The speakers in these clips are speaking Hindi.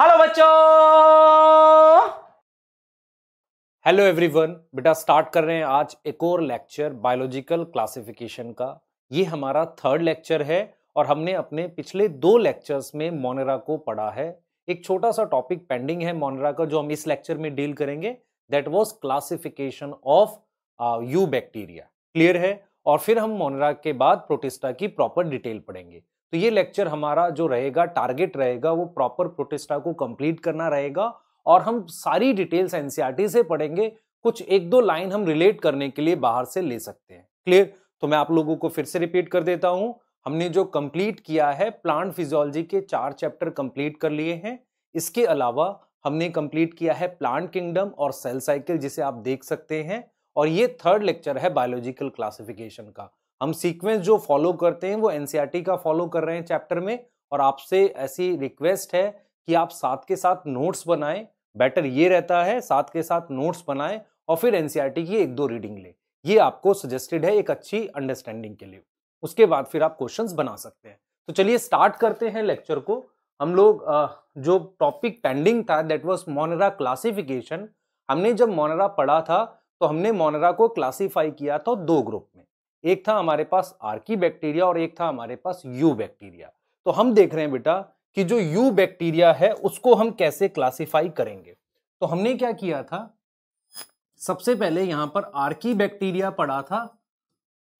हेलो बच्चों हेलो एवरीवन बेटा स्टार्ट कर रहे हैं आज एक और लेक्चर बायोलॉजिकल क्लासिफिकेशन का ये हमारा थर्ड लेक्चर है और हमने अपने पिछले दो लेक्चर्स में मोनेरा को पढ़ा है एक छोटा सा टॉपिक पेंडिंग है मोनेरा का जो हम इस लेक्चर में डील करेंगे that was classification of eubacteria clear है और फिर हम मोनेरा के बाद प्रोटिस्टा की प्रॉपर डिटेल पढ़ेंगे तो ये लेक्चर हमारा जो रहेगा टारगेट रहेगा वो प्रॉपर प्रोटेस्टा को कंप्लीट करना रहेगा और हम सारी डिटेल्स एनसीईआरटी e से पढ़ेंगे कुछ एक दो लाइन हम रिलेट करने के लिए बाहर से ले सकते हैं क्लियर तो मैं आप लोगों को फिर से रिपीट कर देता हूं हमने जो कंप्लीट किया है प्लांट फिजियोलॉजी के चार चैप्टर कंप्लीट कर लिए हैं इसके अलावा हमने कंप्लीट किया है प्लांट किंगडम और सेल साइकिल जिसे आप देख सकते हैं और ये थर्ड लेक्चर है बायोलॉजिकल क्लासिफिकेशन का हम सीक्वेंस जो फॉलो करते हैं वो एनसीईआरटी e का फॉलो कर रहे हैं चैप्टर में और आपसे ऐसी रिक्वेस्ट है कि आप साथ के साथ नोट्स बनाएं बेटर ये रहता है साथ के साथ नोट्स बनाएं और फिर एनसीईआरटी e की एक दो रीडिंग लें ये आपको सजेस्टेड है एक अच्छी अंडरस्टैंडिंग के लिए उसके बाद फिर आप क्वेश्चंस बना सकते हैं तो चलिए स्टार्ट करते हैं लेक्चर को हम लोग जो टॉपिक पेंडिंग था दैट वॉज मोनरा क्लासीफिकेशन हमने जब मोनरा पढ़ा था तो हमने मोनरा को क्लासीफाई किया था दो ग्रुप में एक था हमारे पास आर्की बैक्टीरिया और एक था हमारे पास यू बैक्टीरिया तो हम देख रहे हैं बेटा कि जो यू बैक्टीरिया है उसको हम कैसे क्लासिफाई करेंगे तो हमने क्या किया था सबसे पहले यहां पर आर्की बैक्टीरिया पढ़ा था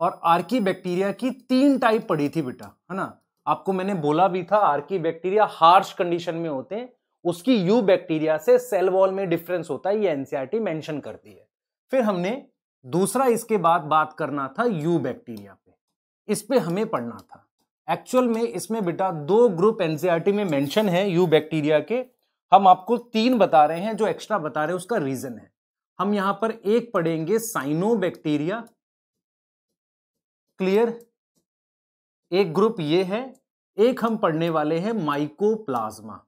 और आर्की बैक्टीरिया की तीन टाइप पड़ी थी बेटा है ना आपको मैंने बोला भी था आर्की बैक्टीरिया हार्श कंडीशन में होते हैं उसकी यू बैक्टीरिया से सेल वॉल में डिफरेंस होता है ये एनसीआरटी मेंशन करती है फिर हमने दूसरा इसके बाद बात करना था यू बैक्टीरिया पे इस पर हमें पढ़ना था एक्चुअल में इसमें बेटा दो ग्रुप एनसीईआरटी e में मेंशन है यू बैक्टीरिया के हम आपको तीन बता रहे हैं जो एक्स्ट्रा बता रहे हैं उसका रीजन है हम यहां पर एक पढ़ेंगे साइनो बैक्टीरिया क्लियर एक ग्रुप ये है एक हम पढ़ने वाले हैं माइकोप्लाज्मा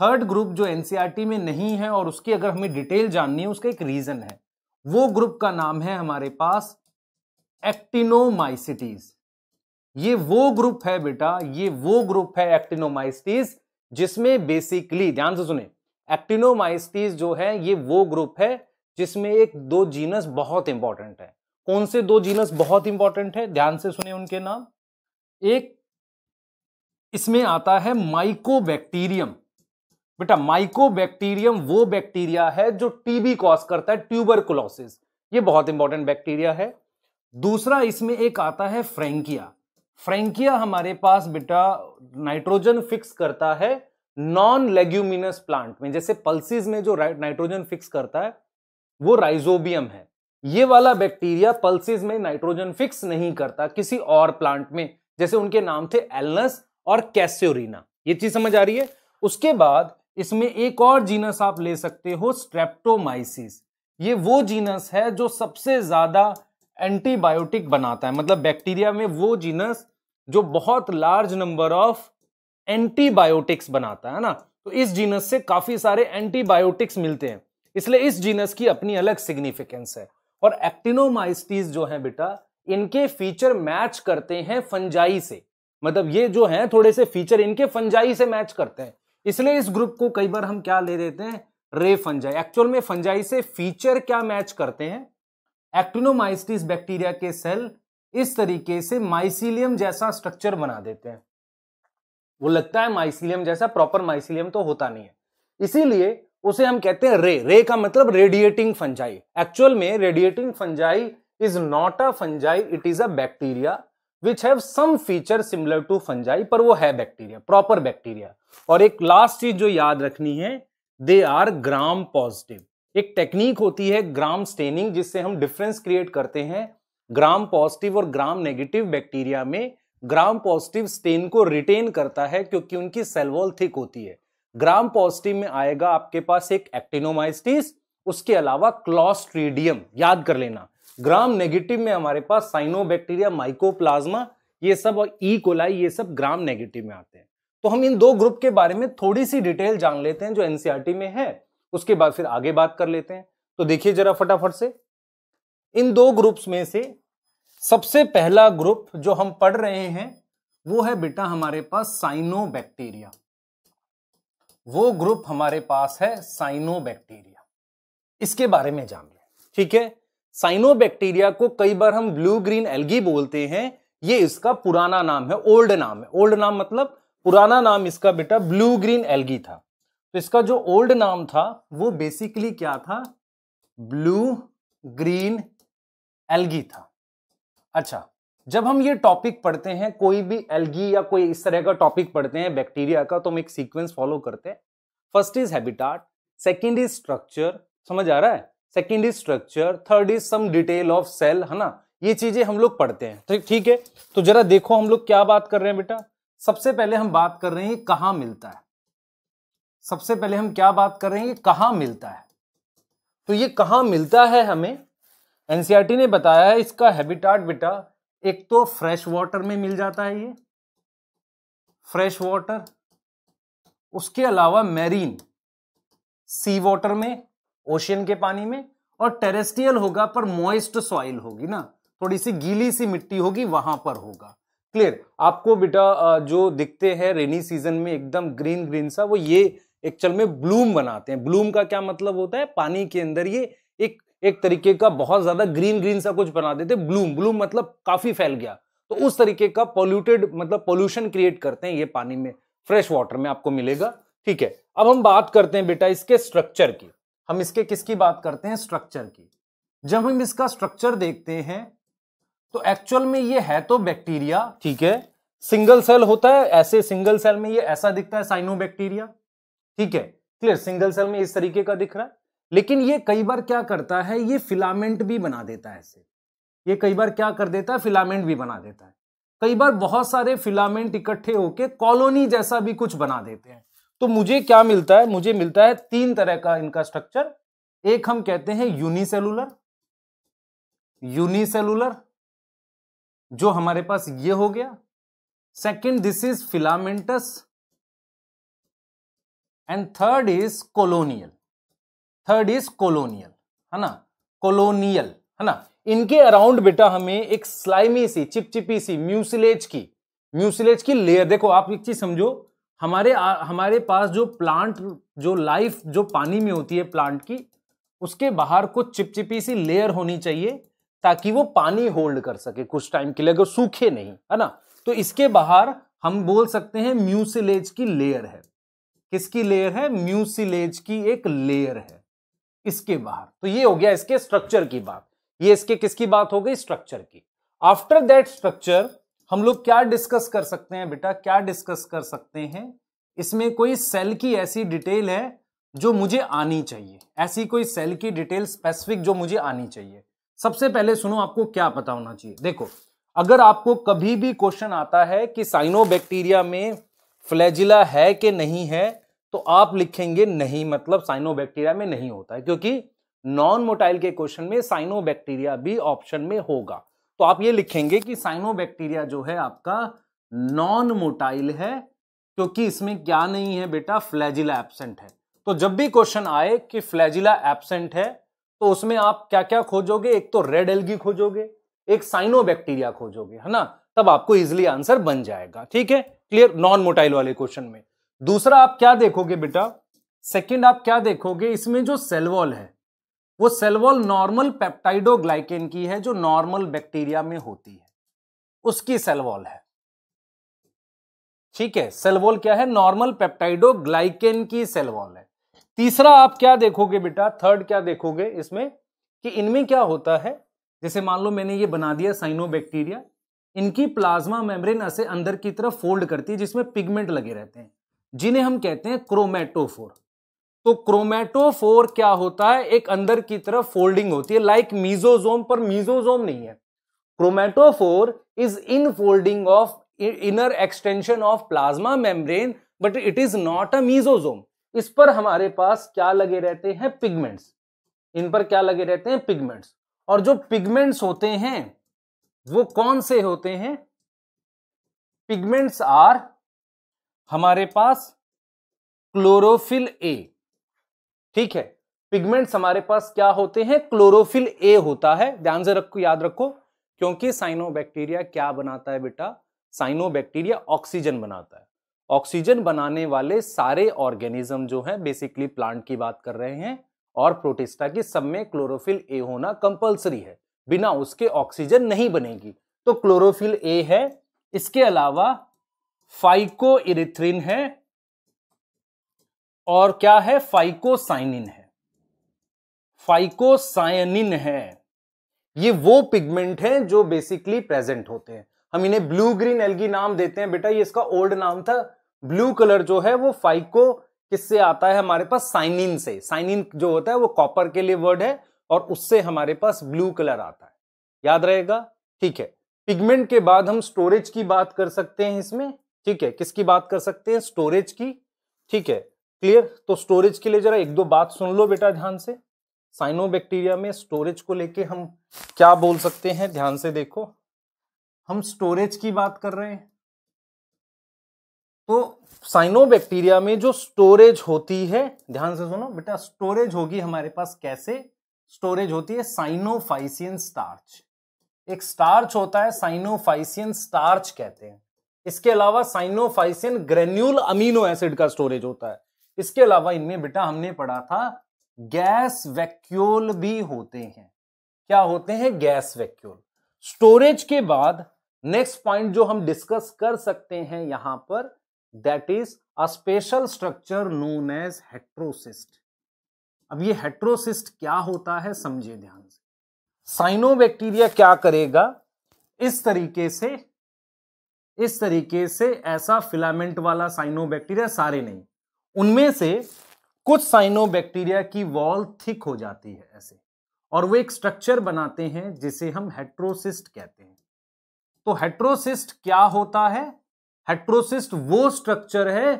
थर्ड ग्रुप जो एनसीईआरटी e में नहीं है और उसकी अगर हमें डिटेल जाननी है उसका एक रीजन है वो ग्रुप का नाम है हमारे पास एक्टिनोमाइसिटीज ये वो ग्रुप है बेटा ये वो ग्रुप है एक्टिनोमाइसिटीज जिसमें बेसिकली ध्यान से सुने एक्टिनोमाइसिटीज जो है ये वो ग्रुप है जिसमें एक दो जीनस बहुत इंपॉर्टेंट है कौन से दो जीनस बहुत इंपॉर्टेंट है ध्यान से सुने उनके नाम एक इसमें आता है माइकोबैक्टीरियम बेटा माइकोबैक्टीरियम वो बैक्टीरिया है जो टीबी कॉज करता है ट्यूबरकुलोसिस ये बहुत इंपॉर्टेंट बैक्टीरिया है दूसरा इसमें एक आता है फ्रेंकिया फ्रेंकिया हमारे पास बेटा नाइट्रोजन फिक्स करता है नॉन लेग्यूमिनस प्लांट में जैसे पल्सिस में जो नाइट्रोजन फिक्स करता है वो राइजोबियम है ये वाला बैक्टीरिया पल्सिस में नाइट्रोजन फिक्स नहीं करता किसी और प्लांट में जैसे उनके नाम थे एलनस और कैस्योरिना ये चीज समझ आ रही है उसके बाद इसमें एक और जीनस आप ले सकते हो स्ट्रेप्टोमाइसिस ये वो जीनस है जो सबसे ज्यादा एंटीबायोटिक बनाता है मतलब बैक्टीरिया में वो जीनस जो बहुत लार्ज नंबर ऑफ एंटीबायोटिक्स बनाता है ना तो इस जीनस से काफी सारे एंटीबायोटिक्स मिलते हैं इसलिए इस जीनस की अपनी अलग सिग्निफिकेंस है और एक्टिनोमाइस्टीज जो है बेटा इनके फीचर मैच करते हैं फंजाई से मतलब ये जो है थोड़े से फीचर इनके फंजाई से मैच करते हैं इसलिए इस ग्रुप को कई बार हम क्या ले देते हैं रे फंजाई एक्चुअल में फंजाई से फीचर क्या मैच करते हैं एक्टिनोमाइस्टिस बैक्टीरिया के सेल इस तरीके से माइसिलियम जैसा स्ट्रक्चर बना देते हैं वो लगता है माइसिलियम जैसा प्रॉपर माइसिलियम तो होता नहीं है इसीलिए उसे हम कहते हैं रे रे का मतलब रेडिएटिंग फंजाई एक्चुअल में radiating fungi is not a fungi it is a bacteria which have some feature similar to fungi पर वो है बैक्टीरिया प्रॉपर बैक्टीरिया और एक लास्ट चीज जो याद रखनी है दे आर ग्राम पॉजिटिव एक टेक्निक होती है ग्राम स्टेनिंग जिससे हम डिफरेंस क्रिएट करते हैं ग्राम पॉजिटिव और ग्राम नेगेटिव बैक्टीरिया में ग्राम पॉजिटिव स्टेन को रिटेन करता है क्योंकि उनकी सेलवॉल थिक होती है ग्राम पॉजिटिव में आएगा आपके पास एक एक्टिनोमाइसिस उसके अलावा क्लॉस्ट्रीडियम याद कर लेना ग्राम नेगेटिव में हमारे पास साइनोबैक्टीरिया माइकोप्लाज्मा ये सब और ई e. कोलाई ये सब ग्राम नेगेटिव में आते हैं तो हम इन दो ग्रुप के बारे में थोड़ी सी डिटेल जान लेते हैं जो एनसीआरटी e में है उसके बाद फिर आगे बात कर लेते हैं तो देखिए जरा फटाफट से इन दो ग्रुप्स में से सबसे पहला ग्रुप जो हम पढ़ रहे हैं वो है बेटा हमारे पास साइनोबैक्टीरिया वो ग्रुप हमारे पास है साइनोबैक्टीरिया इसके बारे में जान लें ठीक है साइनोबैक्टीरिया को कई बार हम ब्लू ग्रीन एल्गी बोलते हैं ये इसका पुराना नाम है ओल्ड नाम है ओल्ड नाम मतलब पुराना नाम इसका बेटा ब्लू ग्रीन एल्गी था तो इसका जो ओल्ड नाम था वो बेसिकली क्या था ब्लू ग्रीन एल्गी था अच्छा जब हम ये टॉपिक पढ़ते हैं कोई भी एल्गी या कोई इस तरह का टॉपिक पढ़ते हैं बैक्टीरिया का तो हम एक सीक्वेंस फॉलो करते हैं first is habitat second is structure समझ आ रहा है second is structure third is some detail of cell है ना ये चीजें हम लोग पढ़ते हैं ठीक है तो जरा देखो हम लोग क्या बात कर रहे हैं बेटा सबसे पहले हम बात कर रहे हैं कहां मिलता है सबसे पहले हम क्या बात कर रहे हैं कहा मिलता है तो ये कहा मिलता है हमें एनसीआरटी e ने बताया है इसका हैबिटाट बेटा एक तो फ्रेश वाटर में मिल जाता है ये फ्रेश वाटर उसके अलावा मैरीन सी वाटर में ओशियन के पानी में और टेरेस्ट्रियल होगा पर मॉइस्ट सॉइल होगी ना थोड़ी सी गीली सी मिट्टी होगी वहां पर होगा क्लियर आपको बेटा जो दिखते हैं रेनी सीजन में एकदम ग्रीन ग्रीन सा वो ये एक्चुअल में ब्लूम बनाते हैं ब्लूम का क्या मतलब होता है पानी के अंदर ये एक एक तरीके का बहुत ज्यादा ग्रीन ग्रीन सा कुछ बना देते ब्लूम ब्लूम मतलब काफी फैल गया तो उस तरीके का पॉल्यूटेड मतलब पॉल्यूशन क्रिएट करते हैं ये पानी में फ्रेश वाटर में आपको मिलेगा ठीक है अब हम बात करते हैं बेटा इसके स्ट्रक्चर की हम इसके किसकी बात करते हैं स्ट्रक्चर की जब हम इसका स्ट्रक्चर देखते हैं तो एक्चुअल में ये है तो बैक्टीरिया ठीक है सिंगल सेल होता है ऐसे सिंगल सेल में ये ऐसा दिखता है बैक्टीरिया ठीक है क्लियर सिंगल सेल में इस तरीके का दिख रहा है लेकिन ये कई बार क्या करता है ये फिलामेंट भी बना देता है ऐसे ये कई बार क्या कर देता है फिलामेंट भी बना देता है कई बार बहुत सारे फिलामेंट इकट्ठे होके कॉलोनी जैसा भी कुछ बना देते हैं तो मुझे क्या मिलता है मुझे मिलता है तीन तरह का इनका स्ट्रक्चर एक हम कहते हैं यूनिसेलुलर यूनिसेलुलर जो हमारे पास ये हो गया second this is filamentous and third is colonial third is colonial है ना कॉलोनियल है ना इनके अराउंड बेटा हमें एक स्लाइमी सी चिपचिपी सी म्यूसिलेज की म्यूसिलेज की लेयर देखो आप एक चीज समझो हमारे आ, हमारे पास जो प्लांट जो लाइफ जो पानी में होती है प्लांट की उसके बाहर कुछ चिपचिपी सी लेयर होनी चाहिए ताकि वो पानी होल्ड कर सके कुछ टाइम के लिए अगर सूखे नहीं है ना तो इसके बाहर हम बोल सकते हैं म्यूसिलेज की लेयर है किसकी लेयर है म्यूसिलेज की एक लेयर है इसके बाहर तो ये हो गया इसके स्ट्रक्चर की बात ये इसके किसकी बात हो गई स्ट्रक्चर की आफ्टर दैट स्ट्रक्चर हम लोग क्या डिस्कस कर सकते हैं बेटा क्या डिस्कस कर सकते हैं इसमें कोई सेल की ऐसी डिटेल है जो मुझे आनी चाहिए ऐसी कोई सेल की डिटेल स्पेसिफिक जो मुझे आनी चाहिए सबसे पहले सुनो आपको क्या पता होना चाहिए देखो अगर आपको कभी भी क्वेश्चन आता है कि साइनोबैक्टीरिया में फ्लैजिला है कि नहीं है तो आप लिखेंगे नहीं मतलब साइनोबैक्टीरिया में नहीं होता है क्योंकि नॉन मोटाइल के क्वेश्चन में साइनोबैक्टीरिया भी ऑप्शन में होगा तो आप ये लिखेंगे कि साइनोबैक्टीरिया जो है आपका नॉन मोटाइल है क्योंकि इसमें क्या नहीं है बेटा फ्लैजिला एबसेंट है तो जब भी क्वेश्चन आए कि फ्लैजिला एब्सेंट है तो उसमें आप क्या क्या खोजोगे एक तो रेड एल्गी खोजोगे एक साइनोबैक्टीरिया खोजोगे है ना तब आपको इजिली आंसर बन जाएगा ठीक है क्लियर नॉन मोटाइल वाले क्वेश्चन में दूसरा आप क्या देखोगे बेटा सेकेंड आप क्या देखोगे इसमें जो सेलवॉल है वो सेल वॉल नॉर्मल पेप्टाइडोग्लाइकेन की है जो नॉर्मल बैक्टीरिया में होती है उसकी सेल वॉल है ठीक है सेल वॉल क्या है नॉर्मल पेप्टाइडोग्लाइकेन की सेल वॉल है तीसरा आप क्या देखोगे बेटा थर्ड क्या देखोगे इसमें कि इनमें क्या होता है जैसे मान लो मैंने ये बना दिया साइनो इनकी प्लाज्मा मेम्ब्रेन ऐसे अंदर की तरफ फोल्ड करती है जिसमें पिगमेंट लगे रहते हैं जिन्हें हम कहते हैं क्रोमेटोफोर तो क्रोमेटोफोर क्या होता है एक अंदर की तरफ फोल्डिंग होती है लाइक मीजोजोम पर मीजोजोम नहीं है chromatophore is in folding of inner extension of plasma membrane but it is not a mesosome इस पर हमारे पास क्या लगे रहते हैं पिगमेंट्स इन पर क्या लगे रहते हैं पिगमेंट्स और जो पिगमेंट्स होते हैं वो कौन से होते हैं पिगमेंट्स आर हमारे पास क्लोरोफिल ए ठीक है पिगमेंट्स हमारे पास क्या होते हैं क्लोरोफिल ए होता है ध्यान से रखो याद रखो क्योंकि साइनोबैक्टीरिया क्या बनाता है बेटा साइनोबैक्टीरिया ऑक्सीजन बनाता है ऑक्सीजन बनाने वाले सारे ऑर्गेनिज्म जो हैं बेसिकली प्लांट की बात कर रहे हैं और प्रोटिस्टा की सब में क्लोरोफिल ए होना कंपलसरी है बिना उसके ऑक्सीजन नहीं बनेगी तो क्लोरोफिल ए है इसके अलावा फाइको है और क्या है फाइकोसाइनिन है फाइकोसाइनिन है ये वो पिगमेंट हैं जो बेसिकली प्रेजेंट होते हैं हम इन्हें ब्लू ग्रीन एल्गी नाम देते हैं बेटा ये इसका ओल्ड नाम था ब्लू कलर जो है वो फाइको किससे आता है हमारे पास साइनिन से साइनिन जो होता है वो कॉपर के लिए वर्ड है और उससे हमारे पास ब्लू कलर आता है याद रहेगा ठीक है पिगमेंट के बाद हम स्टोरेज की बात कर सकते हैं इसमें ठीक है किसकी बात कर सकते हैं स्टोरेज की ठीक है क्लियर तो स्टोरेज के लिए जरा एक दो बात सुन लो बेटा ध्यान से साइनोबैक्टीरिया में स्टोरेज को लेके हम क्या बोल सकते हैं ध्यान से देखो हम स्टोरेज की बात कर रहे हैं तो साइनोबैक्टीरिया में जो स्टोरेज होती है ध्यान से सुनो बेटा स्टोरेज होगी हमारे पास कैसे स्टोरेज होती है साइनोफाइसियन स्टार्च एक स्टार्च होता है साइनोफाइसियन स्टार्च कहते हैं इसके अलावा साइनोफाइसियन ग्रेन्यूल अमीनो एसिड का स्टोरेज होता है इसके अलावा इनमें बेटा हमने पढ़ा था गैस वैक्यूल भी होते हैं क्या होते हैं गैस वैक्यूल स्टोरेज के बाद नेक्स्ट पॉइंट जो हम डिस्कस कर सकते हैं यहां पर that is a special structure known as heterocyst अब ये हेट्रोसिस्ट क्या होता है समझे ध्यान से साइनोबैक्टीरिया क्या करेगा इस तरीके से इस तरीके से ऐसा फिलामेंट वाला साइनोबैक्टीरिया सारे नहीं उनमें से कुछ साइनोबैक्टीरिया की वॉल थिक हो जाती है ऐसे और वो एक स्ट्रक्चर बनाते हैं जिसे हम हेट्रोसिस्ट कहते हैं तो हेट्रोसिस्ट क्या होता है हेट्रोसिस्ट वो स्ट्रक्चर है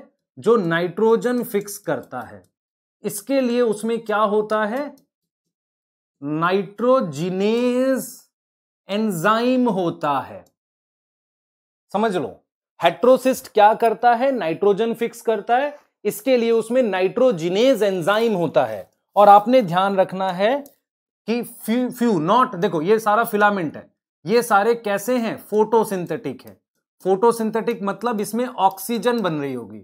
जो नाइट्रोजन फिक्स करता है इसके लिए उसमें क्या होता है नाइट्रोजिनेज एंजाइम होता है समझ लो हेट्रोसिस्ट क्या करता है नाइट्रोजन फिक्स करता है इसके लिए उसमें नाइट्रोजिनेज एंजाइम होता है और आपने ध्यान रखना है कि फ्यू फ्यू नॉट देखो ये सारा फिलामेंट है ये सारे कैसे हैं फोटोसिंथेटिक है फोटोसिंथेटिक मतलब इसमें ऑक्सीजन बन रही होगी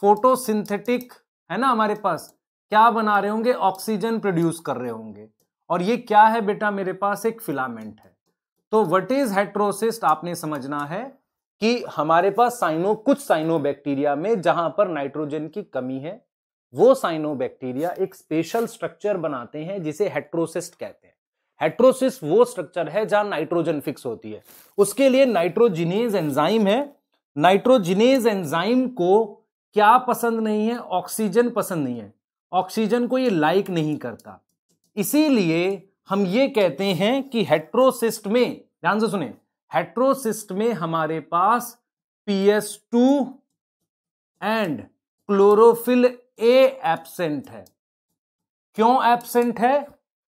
फोटोसिंथेटिक है ना हमारे पास क्या बना रहे होंगे ऑक्सीजन प्रोड्यूस कर रहे होंगे और ये क्या है बेटा मेरे पास एक फिलामेंट है तो व्हाट इज हेट्रोसिस्ट आपने समझना है कि हमारे पास साइनो कुछ साइनो बैक्टीरिया में जहां पर नाइट्रोजन की कमी है वो साइनो बैक्टीरिया एक स्पेशल स्ट्रक्चर बनाते हैं जिसे हेट्रोसिस्ट कहते हैं हेट्रोसिस वो स्ट्रक्चर है जहां नाइट्रोजन फिक्स होती है उसके लिए नाइट्रोजिनेज एंजाइम है नाइट्रोजिनेज एंजाइम को क्या पसंद नहीं है ऑक्सीजन पसंद नहीं है ऑक्सीजन को ये लाइक नहीं करता इसीलिए हम ये कहते हैं कि हेट्रोसिस्ट में ध्यान से सुने हेट्रोसिस्ट में हमारे पास two and chlorophyll A absent है क्यों एबसेंट है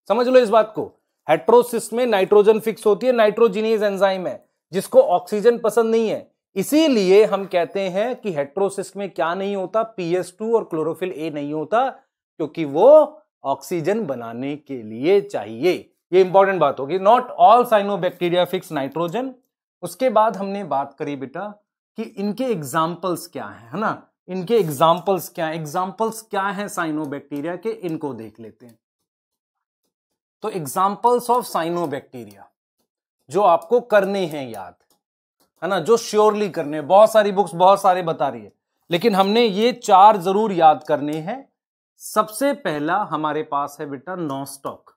समझ लो इस बात को हेट्रोसिस्ट में नाइट्रोजन फिक्स होती है नाइट्रोजीनियस एंजाइम है जिसको ऑक्सीजन पसंद नहीं है इसीलिए हम कहते हैं कि हेट्रोसिस्ट में क्या नहीं होता टू और क्लोरोफिल ए नहीं होता क्योंकि वो ऑक्सीजन बनाने के लिए चाहिए ये इंपॉर्टेंट बात होगी not all cyanobacteria fix nitrogen उसके बाद हमने बात करी बेटा कि इनके एग्जाम्पल्स क्या है ना इनके एग्जाम्पल्स क्या एग्जाम्पल्स क्या साइनो साइनोबैक्टीरिया के इनको देख लेते हैं तो एग्जाम्पल्स ऑफ साइनोबैक्टीरिया जो आपको करने हैं याद है ना जो श्योरली करने बहुत सारी बुक्स बहुत सारे बता रही है लेकिन हमने ये चार जरूर याद करने हैं सबसे पहला हमारे पास है बेटा नॉस्टॉक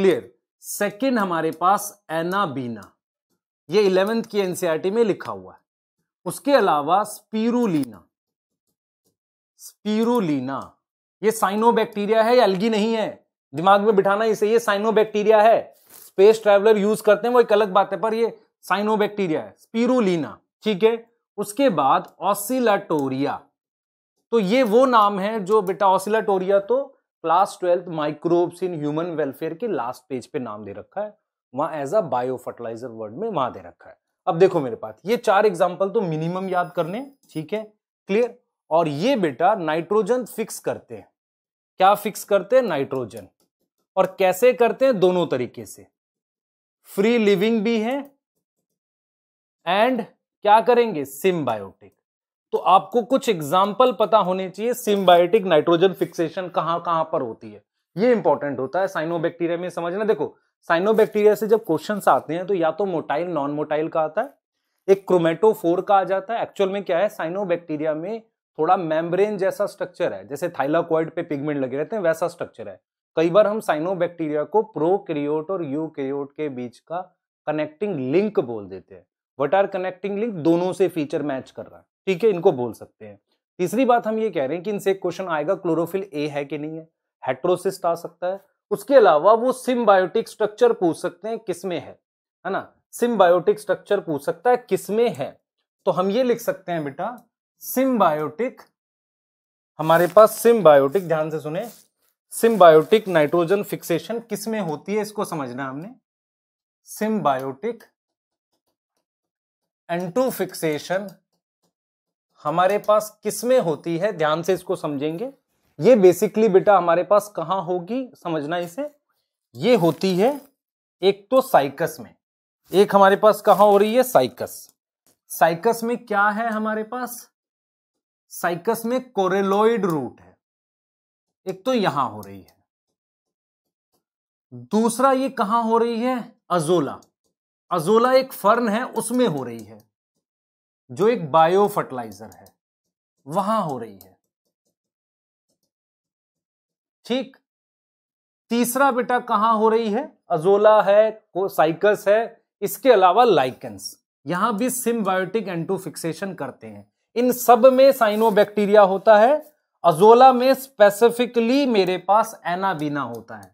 क्लियर सेकेंड हमारे पास एनाबीना ये इलेवेंथ की एनसीईआरटी e में लिखा हुआ है उसके अलावा स्पीरुलीना स्पीरुलीना ये साइनोबैक्टीरिया है या अलगी नहीं है दिमाग में बिठाना इसे ये साइनोबैक्टीरिया है स्पेस ट्रैवलर यूज करते हैं वो एक अलग बात है पर ये साइनोबैक्टीरिया है स्पीरुलीना ठीक है उसके बाद ऑसिलाटोरिया तो ये वो नाम है जो बेटा ऑसिलाटोरिया तो class twelfth microbes in human welfare के लास्ट पेज पे नाम दे रखा है वहां as a biofertilizer word में वहां दे रखा है अब देखो मेरे पास ये चार एग्जाम्पल तो मिनिमम याद करने ठीक है क्लियर और ये बेटा नाइट्रोजन फिक्स करते हैं क्या फिक्स करते हैं नाइट्रोजन और कैसे करते हैं दोनों तरीके से फ्री लिविंग भी है एंड क्या करेंगे सिम्बायोटिक तो आपको कुछ एग्जाम्पल पता होने चाहिए सिम्बायोटिक नाइट्रोजन फिक्सेशन कहां कहां पर होती है ये इंपॉर्टेंट होता है साइनोबैक्टीरिया में समझना देखो साइनोबैक्टीरिया से जब क्वेश्चन आते हैं तो या तो मोटाइल नॉन मोटाइल का आता है एक क्रोमेटोफोर का आ जाता है एक्चुअल में क्या है साइनोबैक्टीरिया में थोड़ा मेम्ब्रेन जैसा स्ट्रक्चर है जैसे थाइलाकोइड पे पिगमेंट लगे रहते हैं वैसा स्ट्रक्चर है कई बार हम साइनोबैक्टीरिया को क्रियोट और क्रियोट के बीच का कनेक्टिंग लिंक बोल देते हैं वट आर कनेक्टिंग लिंक दोनों से फीचर मैच कर रहा है ठीक है इनको बोल सकते हैं तीसरी बात हम ये कह रहे हैं कि इनसे एक क्वेश्चन आएगा क्लोरोफिल ए है कि नहीं है हेट्रोसिस्ट आ सकता है उसके अलावा वो सिम्बायोटिक स्ट्रक्चर पूछ सकते हैं किसमें है है ना सिम्बायोटिक स्ट्रक्चर पूछ सकता है किसमें है तो हम ये लिख सकते हैं बेटा सिम्बायोटिक हमारे पास सिम्बायोटिक ध्यान से सुने सिम्बायोटिक नाइट्रोजन फिक्सेशन किसमें होती है इसको समझना हमने सिम्बायोटिक एंटू फिक्सेशन हमारे पास किस में होती है ध्यान से इसको समझेंगे ये बेसिकली बेटा हमारे पास कहाँ होगी समझना इसे ये होती है एक तो साइकस में एक हमारे पास कहाँ हो रही है साइकस साइकस में क्या है हमारे पास साइकस में कोरेलोइड रूट है एक तो यहां हो रही है दूसरा ये कहा हो रही है अजोला अजोला एक फर्न है उसमें हो रही है जो एक बायो फर्टिलाइजर है वहां हो रही है ठीक तीसरा बेटा कहां हो रही है अजोला है साइकस है इसके अलावा लाइकेंस यहां भी सिम्बायोटिक एंटोफिक्सेशन करते हैं इन सब में साइनोबैक्टीरिया होता है अजोला में स्पेसिफिकली मेरे पास एनाबीना होता है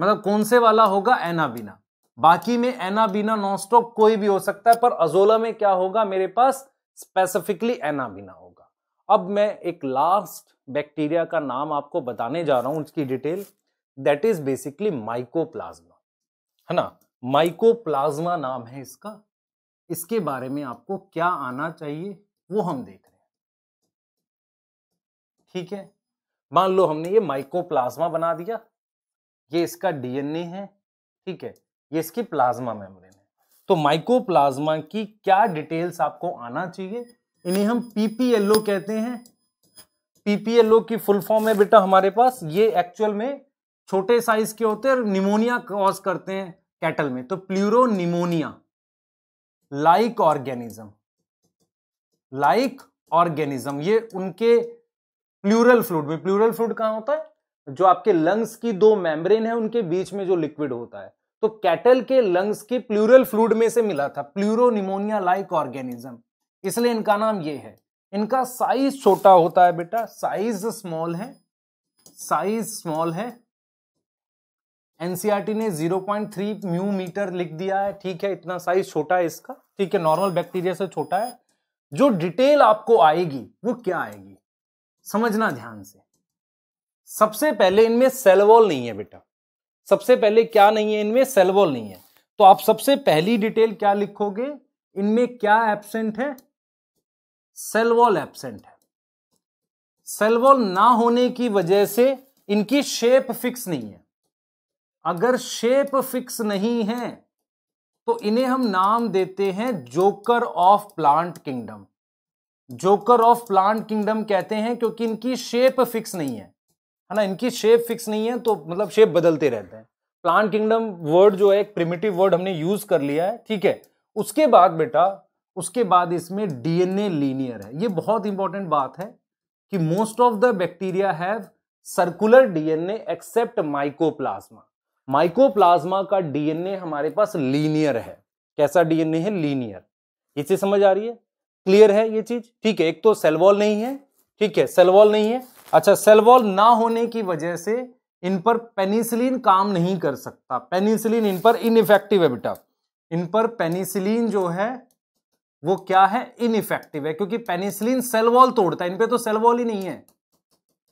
मतलब कौन से वाला होगा एनाबीना बाकी में एना बीना नॉन स्टॉप कोई भी हो सकता है पर अजोला में क्या होगा मेरे पास स्पेसिफिकली एना बीना होगा अब मैं एक लास्ट बैक्टीरिया का नाम आपको बताने जा रहा हूं उसकी detail that is basically mycoplasma है ना माइकोप्लाज्मा नाम है इसका इसके बारे में आपको क्या आना चाहिए वो हम देख रहे हैं ठीक है मान लो हमने ये माइकोप्लाज्मा बना दिया ये इसका डीएनए है ठीक है ये इसकी प्लाज्मा मेम्ब्रेन है तो माइकोप्लाज्मा की क्या डिटेल्स आपको आना चाहिए इन्हें हम पीपीएलओ कहते हैं पीपीएलओ की फुल फॉर्म है बेटा हमारे पास ये एक्चुअल में छोटे साइज के होते हैं और निमोनिया कॉज करते हैं कैटल में तो pleuropneumonia like organism like organism ये उनके प्लूरल फ्लूड में प्लूरल फ्लूड कहां होता है जो आपके लंग्स की दो मेम्ब्रेन है उनके बीच में जो लिक्विड होता है तो कैटल के लंग्स के प्लूरल फ्लूड में से मिला था प्लूरोनिमोनिया लाइक ऑर्गेनिज्म इसलिए इनका नाम ये है इनका साइज छोटा होता है बेटा साइज स्मॉल है साइज स्मॉल है एनसीईआरटी ने 0.3 म्यू मीटर लिख दिया है ठीक है इतना साइज छोटा है इसका ठीक है नॉर्मल बैक्टीरिया से छोटा है जो डिटेल आपको आएगी वो क्या आएगी समझना ध्यान से सबसे पहले इनमें सेलवॉल नहीं है बेटा सबसे पहले क्या नहीं है इनमें सेलवॉल नहीं है तो आप सबसे पहली डिटेल क्या लिखोगे इनमें क्या एबसेंट है सेलवॉल एबसेंट है सेलवॉल ना होने की वजह से इनकी शेप फिक्स नहीं है अगर शेप फिक्स नहीं है तो इन्हें हम नाम देते हैं joker of plant kingdom joker of plant kingdom कहते हैं क्योंकि इनकी शेप फिक्स नहीं है है ना इनकी शेप फिक्स नहीं है तो मतलब शेप बदलते रहते हैं प्लांट किंगडम वर्ड जो है एक प्रिमिटिव वर्ड हमने यूज कर लिया है ठीक है उसके बाद बेटा उसके बाद इसमें डीएनए लीनियर है ये बहुत इंपॉर्टेंट बात है कि most of the bacteria have circular DNA except mycoplasma mycoplasma का डीएनए हमारे पास लीनियर है कैसा डीएनए है लीनियर ये चीज समझ आ रही है क्लियर है ये चीज ठीक है एक तो सेलवॉल नहीं है ठीक है सेलवॉल नहीं है अच्छा सेल वॉल ना होने की वजह से इन पर पेनिसिलिन काम नहीं कर सकता पेनिसिलिन इन पर इनइफेक्टिव है बेटा इन पर पेनिसिलिन जो है वो क्या है इनइफेक्टिव है क्योंकि पेनिसिलिन सेल वॉल तोड़ता है इन पे तो सेल वॉल ही नहीं है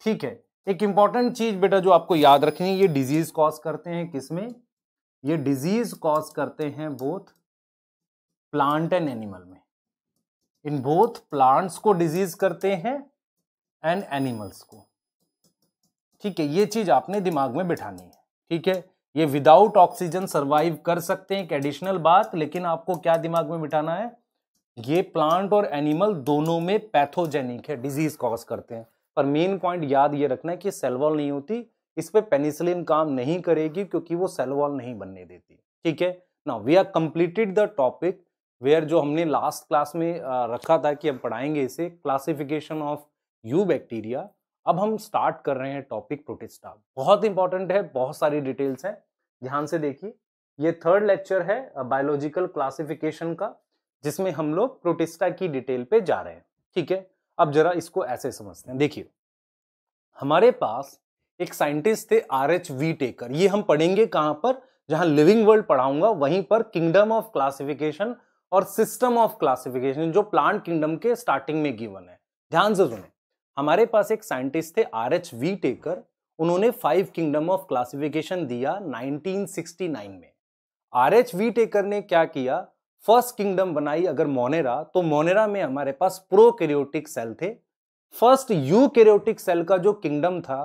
ठीक है एक इंपॉर्टेंट चीज बेटा जो आपको याद रखनी है ये डिजीज कॉज करते हैं किसमें ये डिजीज कॉज करते हैं बोथ प्लांट एंड एनिमल में इन बोथ प्लांट्स को डिजीज करते हैं एंड एनिमल्स को ठीक है ये चीज आपने दिमाग में बिठानी है ठीक है ये विदाउट ऑक्सीजन सर्वाइव कर सकते हैं एक एडिशनल बात लेकिन आपको क्या दिमाग में बिठाना है ये प्लांट और एनिमल दोनों में पैथोजेनिक है डिजीज कॉज करते हैं पर मेन पॉइंट याद ये रखना है कि सेलवॉल नहीं होती इस पर पेनिसिलिन काम नहीं करेगी क्योंकि वो सेलवॉल नहीं बनने देती ठीक है ना we are completed the topic where जो हमने लास्ट क्लास में रखा था कि हम पढ़ाएंगे इसे क्लासिफिकेशन ऑफ यू बैक्टीरिया अब हम स्टार्ट कर रहे हैं टॉपिक प्रोटिस्टा बहुत इंपॉर्टेंट है बहुत सारी डिटेल्स हैं ध्यान से देखिए ये थर्ड लेक्चर है बायोलॉजिकल क्लासिफिकेशन का जिसमें हम लोग प्रोटिस्टा की डिटेल पे जा रहे हैं ठीक है अब जरा इसको ऐसे समझते हैं देखिए हमारे पास एक साइंटिस्ट थे आर एच वी टेकर ये हम पढ़ेंगे कहाँ पर जहाँ लिविंग वर्ल्ड पढ़ाऊंगा वहीं पर किंगडम ऑफ क्लासिफिकेशन और सिस्टम ऑफ क्लासिफिकेशन जो प्लांट किंगडम के स्टार्टिंग में गिवन है ध्यान से सुने हमारे पास एक साइंटिस्ट थे आर एच वी टेकर उन्होंने फाइव किंगडम ऑफ क्लासिफिकेशन दिया 1969 में आर एच वी टेकर ने क्या किया फर्स्ट किंगडम बनाई अगर मोनेरा तो मोनेरा में हमारे पास प्रो कैरियोटिक सेल थे फर्स्ट यू यूकैरियोटिक सेल का जो किंगडम था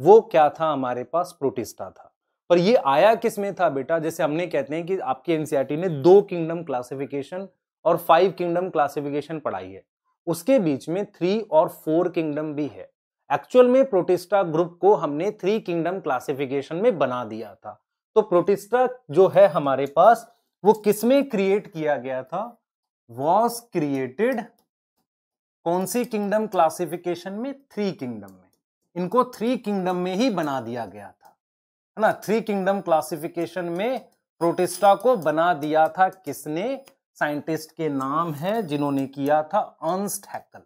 वो क्या था हमारे पास प्रोटिस्टा था पर ये आया किस में था बेटा जैसे हमने कहते हैं कि आपकी एनसीआरटी e ने दो किंगडम क्लासिफिकेशन और फाइव किंगडम क्लासिफिकेशन पढ़ाई है उसके बीच में थ्री और फोर किंगडम भी है एक्चुअल में प्रोटिस्टा ग्रुप को हमने थ्री किंगडम क्लासिफिकेशन में बना दिया था तो प्रोटिस्टा जो है हमारे पास वो किसमें क्रिएट किया गया था वॉज क्रिएटेड कौन सी किंगडम क्लासिफिकेशन में थ्री किंगडम में इनको थ्री किंगडम में ही बना दिया गया था है ना थ्री किंगडम क्लासिफिकेशन में प्रोटिस्टा को बना दिया था किसने साइंटिस्ट के नाम है जिन्होंने किया था अंस्ट हैकल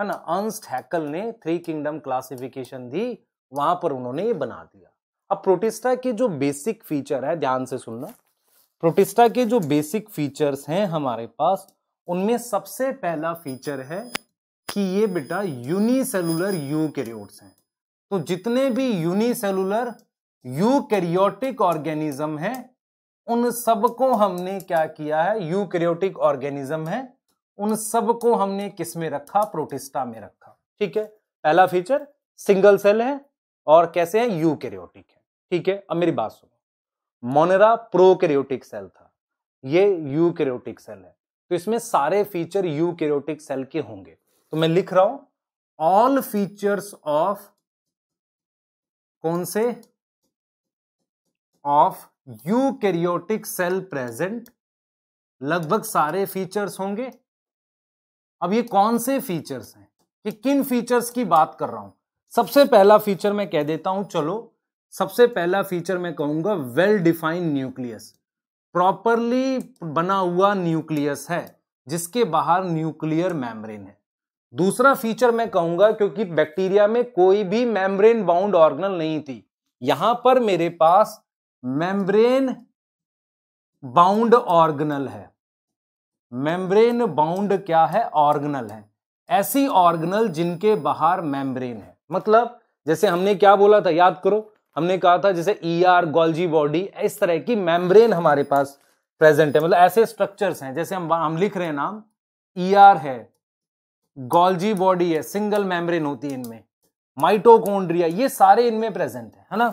है ना अंस्ट हैकल ने थ्री किंगडम क्लासिफिकेशन दी वहां पर उन्होंने ये बना दिया अब प्रोटिस्टा के जो बेसिक फीचर है ध्यान से सुनना प्रोटिस्टा के जो बेसिक फीचर्स हैं हमारे पास उनमें सबसे पहला फीचर है कि ये बेटा यूनिसेलुलर कैरियोट्स हैं तो जितने भी यूनिसेलुलर कैरियोटिक ऑर्गेनिज्म हैं उन सब को हमने क्या किया है यूक्रियोटिक ऑर्गेनिज्म है उन सब को हमने किस में रखा प्रोटिस्टा में रखा ठीक है पहला फीचर सिंगल सेल है और कैसे है यूक्रियोटिक है ठीक है अब मेरी बात सुनो मोनेरा प्रोकैरियोटिक सेल था ये क्रियोटिक सेल है तो इसमें सारे फीचर क्रियोटिक सेल के होंगे तो मैं लिख रहा हूं ऑल फीचर्स ऑफ कौन से ऑफ यूकैरियोटिक सेल प्रेजेंट लगभग सारे फीचर्स होंगे अब ये कौन से फीचर्स हैं कि किन फीचर्स की बात कर रहा हूं सबसे पहला फीचर मैं कह देता हूं चलो सबसे पहला फीचर मैं कहूंगा वेल डिफाइंड न्यूक्लियस प्रॉपरली बना हुआ न्यूक्लियस है जिसके बाहर न्यूक्लियर मैमब्रेन है दूसरा फीचर मैं कहूंगा क्योंकि बैक्टीरिया में कोई भी मैमब्रेन बाउंड ऑर्गनल नहीं थी यहां पर मेरे पास मेम्ब्रेन बाउंड ऑर्गनल है मेम्ब्रेन बाउंड क्या है ऑर्गनल है ऐसी ऑर्गनल जिनके बाहर मेम्ब्रेन है मतलब जैसे हमने क्या बोला था याद करो हमने कहा था जैसे ई आर गोल्जी बॉडी इस तरह की मेम्ब्रेन हमारे पास प्रेजेंट है मतलब ऐसे स्ट्रक्चर्स हैं जैसे हम हम लिख रहे हैं नाम ई e आर है गोल्जी बॉडी है सिंगल मेम्ब्रेन होती है इनमें माइटोकोन्ड्रिया ये सारे इनमें प्रेजेंट है है ना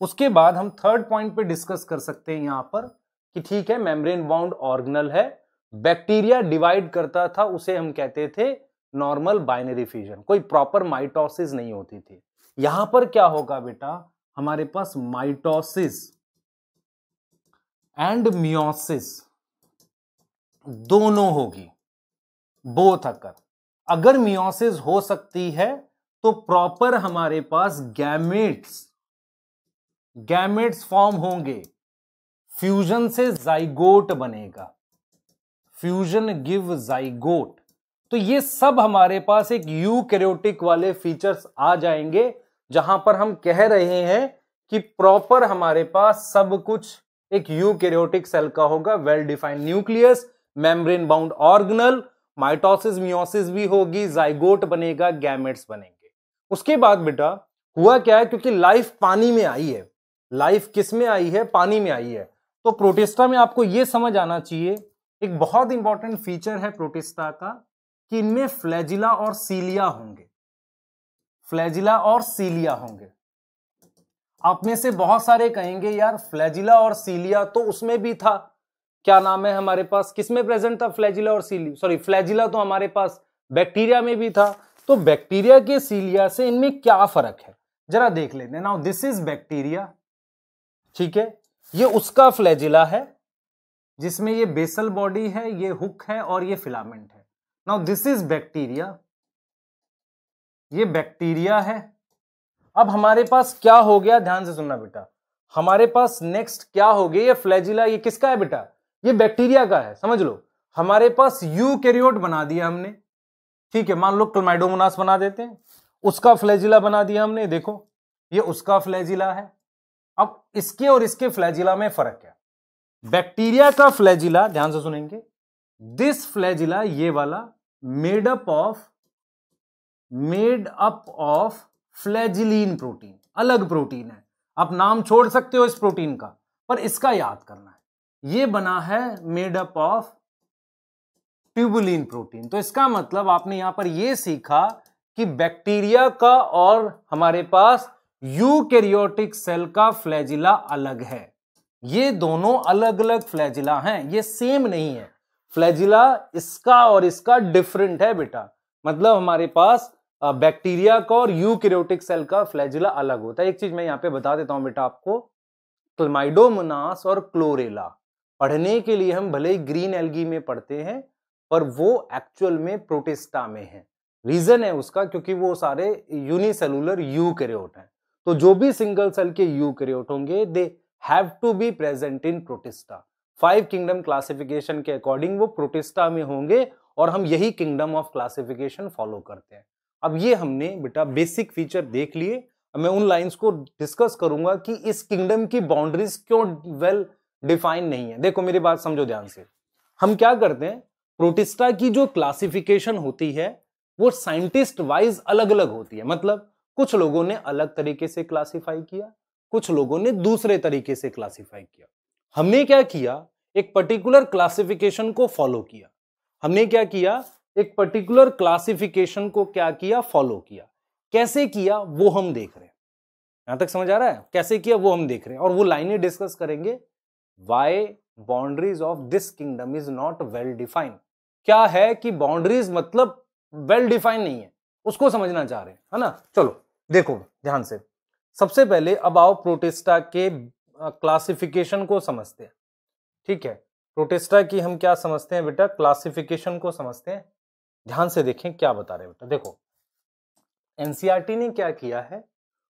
उसके बाद हम थर्ड पॉइंट पे डिस्कस कर सकते हैं यहां पर कि ठीक है मेम्ब्रेन बाउंड ऑर्गनल है बैक्टीरिया डिवाइड करता था उसे हम कहते थे नॉर्मल बाइनरी फ्यूजन कोई प्रॉपर माइटोसिस नहीं होती थी यहां पर क्या होगा बेटा हमारे पास माइटोसिस एंड मियोसिस दोनों होगी बोथ अकर अगर मियोसिस हो सकती है तो प्रॉपर हमारे पास गैमेट्स गैमेट्स फॉर्म होंगे फ्यूजन से जाइगोट बनेगा फ्यूजन गिव जाइगोट तो ये सब हमारे पास एक यूकैरियोटिक वाले फीचर्स आ जाएंगे जहां पर हम कह रहे हैं कि प्रॉपर हमारे पास सब कुछ एक यूकैरियोटिक सेल का होगा well defined nucleus membrane bound organelle mitosis meiosis भी होगी जाइगोट बनेगा गैमेट्स बनेंगे उसके बाद बेटा हुआ क्या है क्योंकि लाइफ पानी में आई है लाइफ किस में आई है पानी में आई है तो प्रोटेस्टा में आपको ये समझ आना चाहिए एक बहुत इंपॉर्टेंट फीचर है प्रोटेस्टा का कि इनमें फ्लैजिला और सीलिया होंगे फ्लैजिला और सीलिया होंगे आप में से बहुत सारे कहेंगे यार फ्लैजिला और सीलिया तो उसमें भी था क्या नाम है हमारे पास किसमें प्रेजेंट था फ्लैजिला और सीलिया सॉरी फ्लैजिला तो हमारे पास बैक्टीरिया में भी था तो बैक्टीरिया के सीलिया से इनमें क्या फर्क है जरा देख लेते नाउ दिस इज बैक्टीरिया ठीक है ये उसका फ्लैजिला है जिसमें ये बेसल बॉडी है ये हुक है और ये फिलामेंट है नाउ दिस इज बैक्टीरिया ये बैक्टीरिया है अब हमारे पास क्या हो गया ध्यान से सुनना बेटा हमारे पास नेक्स्ट क्या हो गया ये फ्लैजिला ये किसका है बेटा ये बैक्टीरिया का है समझ लो हमारे पास यू कैरियोट बना दिया हमने ठीक है मान लो क्लोमाइडोमोनास बना देते हैं उसका फ्लैजिला बना दिया हमने देखो ये उसका फ्लैजिला है अब इसके और इसके फ्लैजिला में फर्क क्या बैक्टीरिया का फ्लैजिला ध्यान से सुनेंगे दिस फ्लैजिला ये वाला made up of made up of flagellin protein अलग प्रोटीन है आप नाम छोड़ सकते हो इस प्रोटीन का पर इसका याद करना है ये बना है made up of tubulin protein तो इसका मतलब आपने यहां पर यह सीखा कि बैक्टीरिया का और हमारे पास यूकैरियोटिक सेल का फ्लैजिला अलग है ये दोनों अलग अलग फ्लैजिला हैं ये सेम नहीं है फ्लैजिला इसका और इसका डिफरेंट है बेटा मतलब हमारे पास बैक्टीरिया का और यूकैरियोटिक सेल का फ्लैजिला अलग होता है एक चीज मैं यहाँ पे बता देता हूँ बेटा आपको क्लमाइडोमोनास और क्लोरेला पढ़ने के लिए हम भले ही ग्रीन एलगी में पढ़ते हैं पर वो एक्चुअल में प्रोटेस्टा में है रीजन है उसका क्योंकि वो सारे यूनिसेलुलर यू हैं तो जो भी सिंगल सेल के यूकैरियोट होंगे they have to be present in Protista five kingdom classification के अकॉर्डिंग वो प्रोटिस्टा में होंगे और हम यही किंगडम ऑफ क्लासिफिकेशन फॉलो करते हैं अब ये हमने बेटा बेसिक फीचर देख लिए मैं उन लाइंस को डिस्कस करूंगा कि इस किंगडम की बाउंड्रीज क्यों वेल डिफाइन नहीं है देखो मेरी बात समझो ध्यान से हम क्या करते हैं प्रोटिस्टा की जो क्लासिफिकेशन होती है वो साइंटिस्ट वाइज अलग अलग होती है मतलब कुछ लोगों ने अलग तरीके से क्लासिफाई किया कुछ लोगों ने दूसरे तरीके से क्लासिफाई किया हमने क्या किया एक पर्टिकुलर क्लासिफिकेशन को फॉलो किया हमने क्या किया एक पर्टिकुलर क्लासिफिकेशन को क्या किया फॉलो किया कैसे किया वो हम देख रहे हैं यहां तक समझ आ रहा है कैसे किया वो हम देख रहे हैं और वो लाइनें डिस्कस करेंगे why boundaries of this kingdom is not well defined क्या है कि बाउंड्रीज मतलब वेल well डिफाइन नहीं है उसको समझना चाह रहे हैं है ना चलो देखो ध्यान से सबसे पहले अब आओ प्रोटेस्टा के क्लासिफिकेशन को समझते हैं ठीक है प्रोटेस्टा की हम क्या समझते हैं बेटा क्लासिफिकेशन को समझते हैं ध्यान से देखें क्या बता रहे हैं बेटा देखो एनसीईआरटी e ने क्या किया है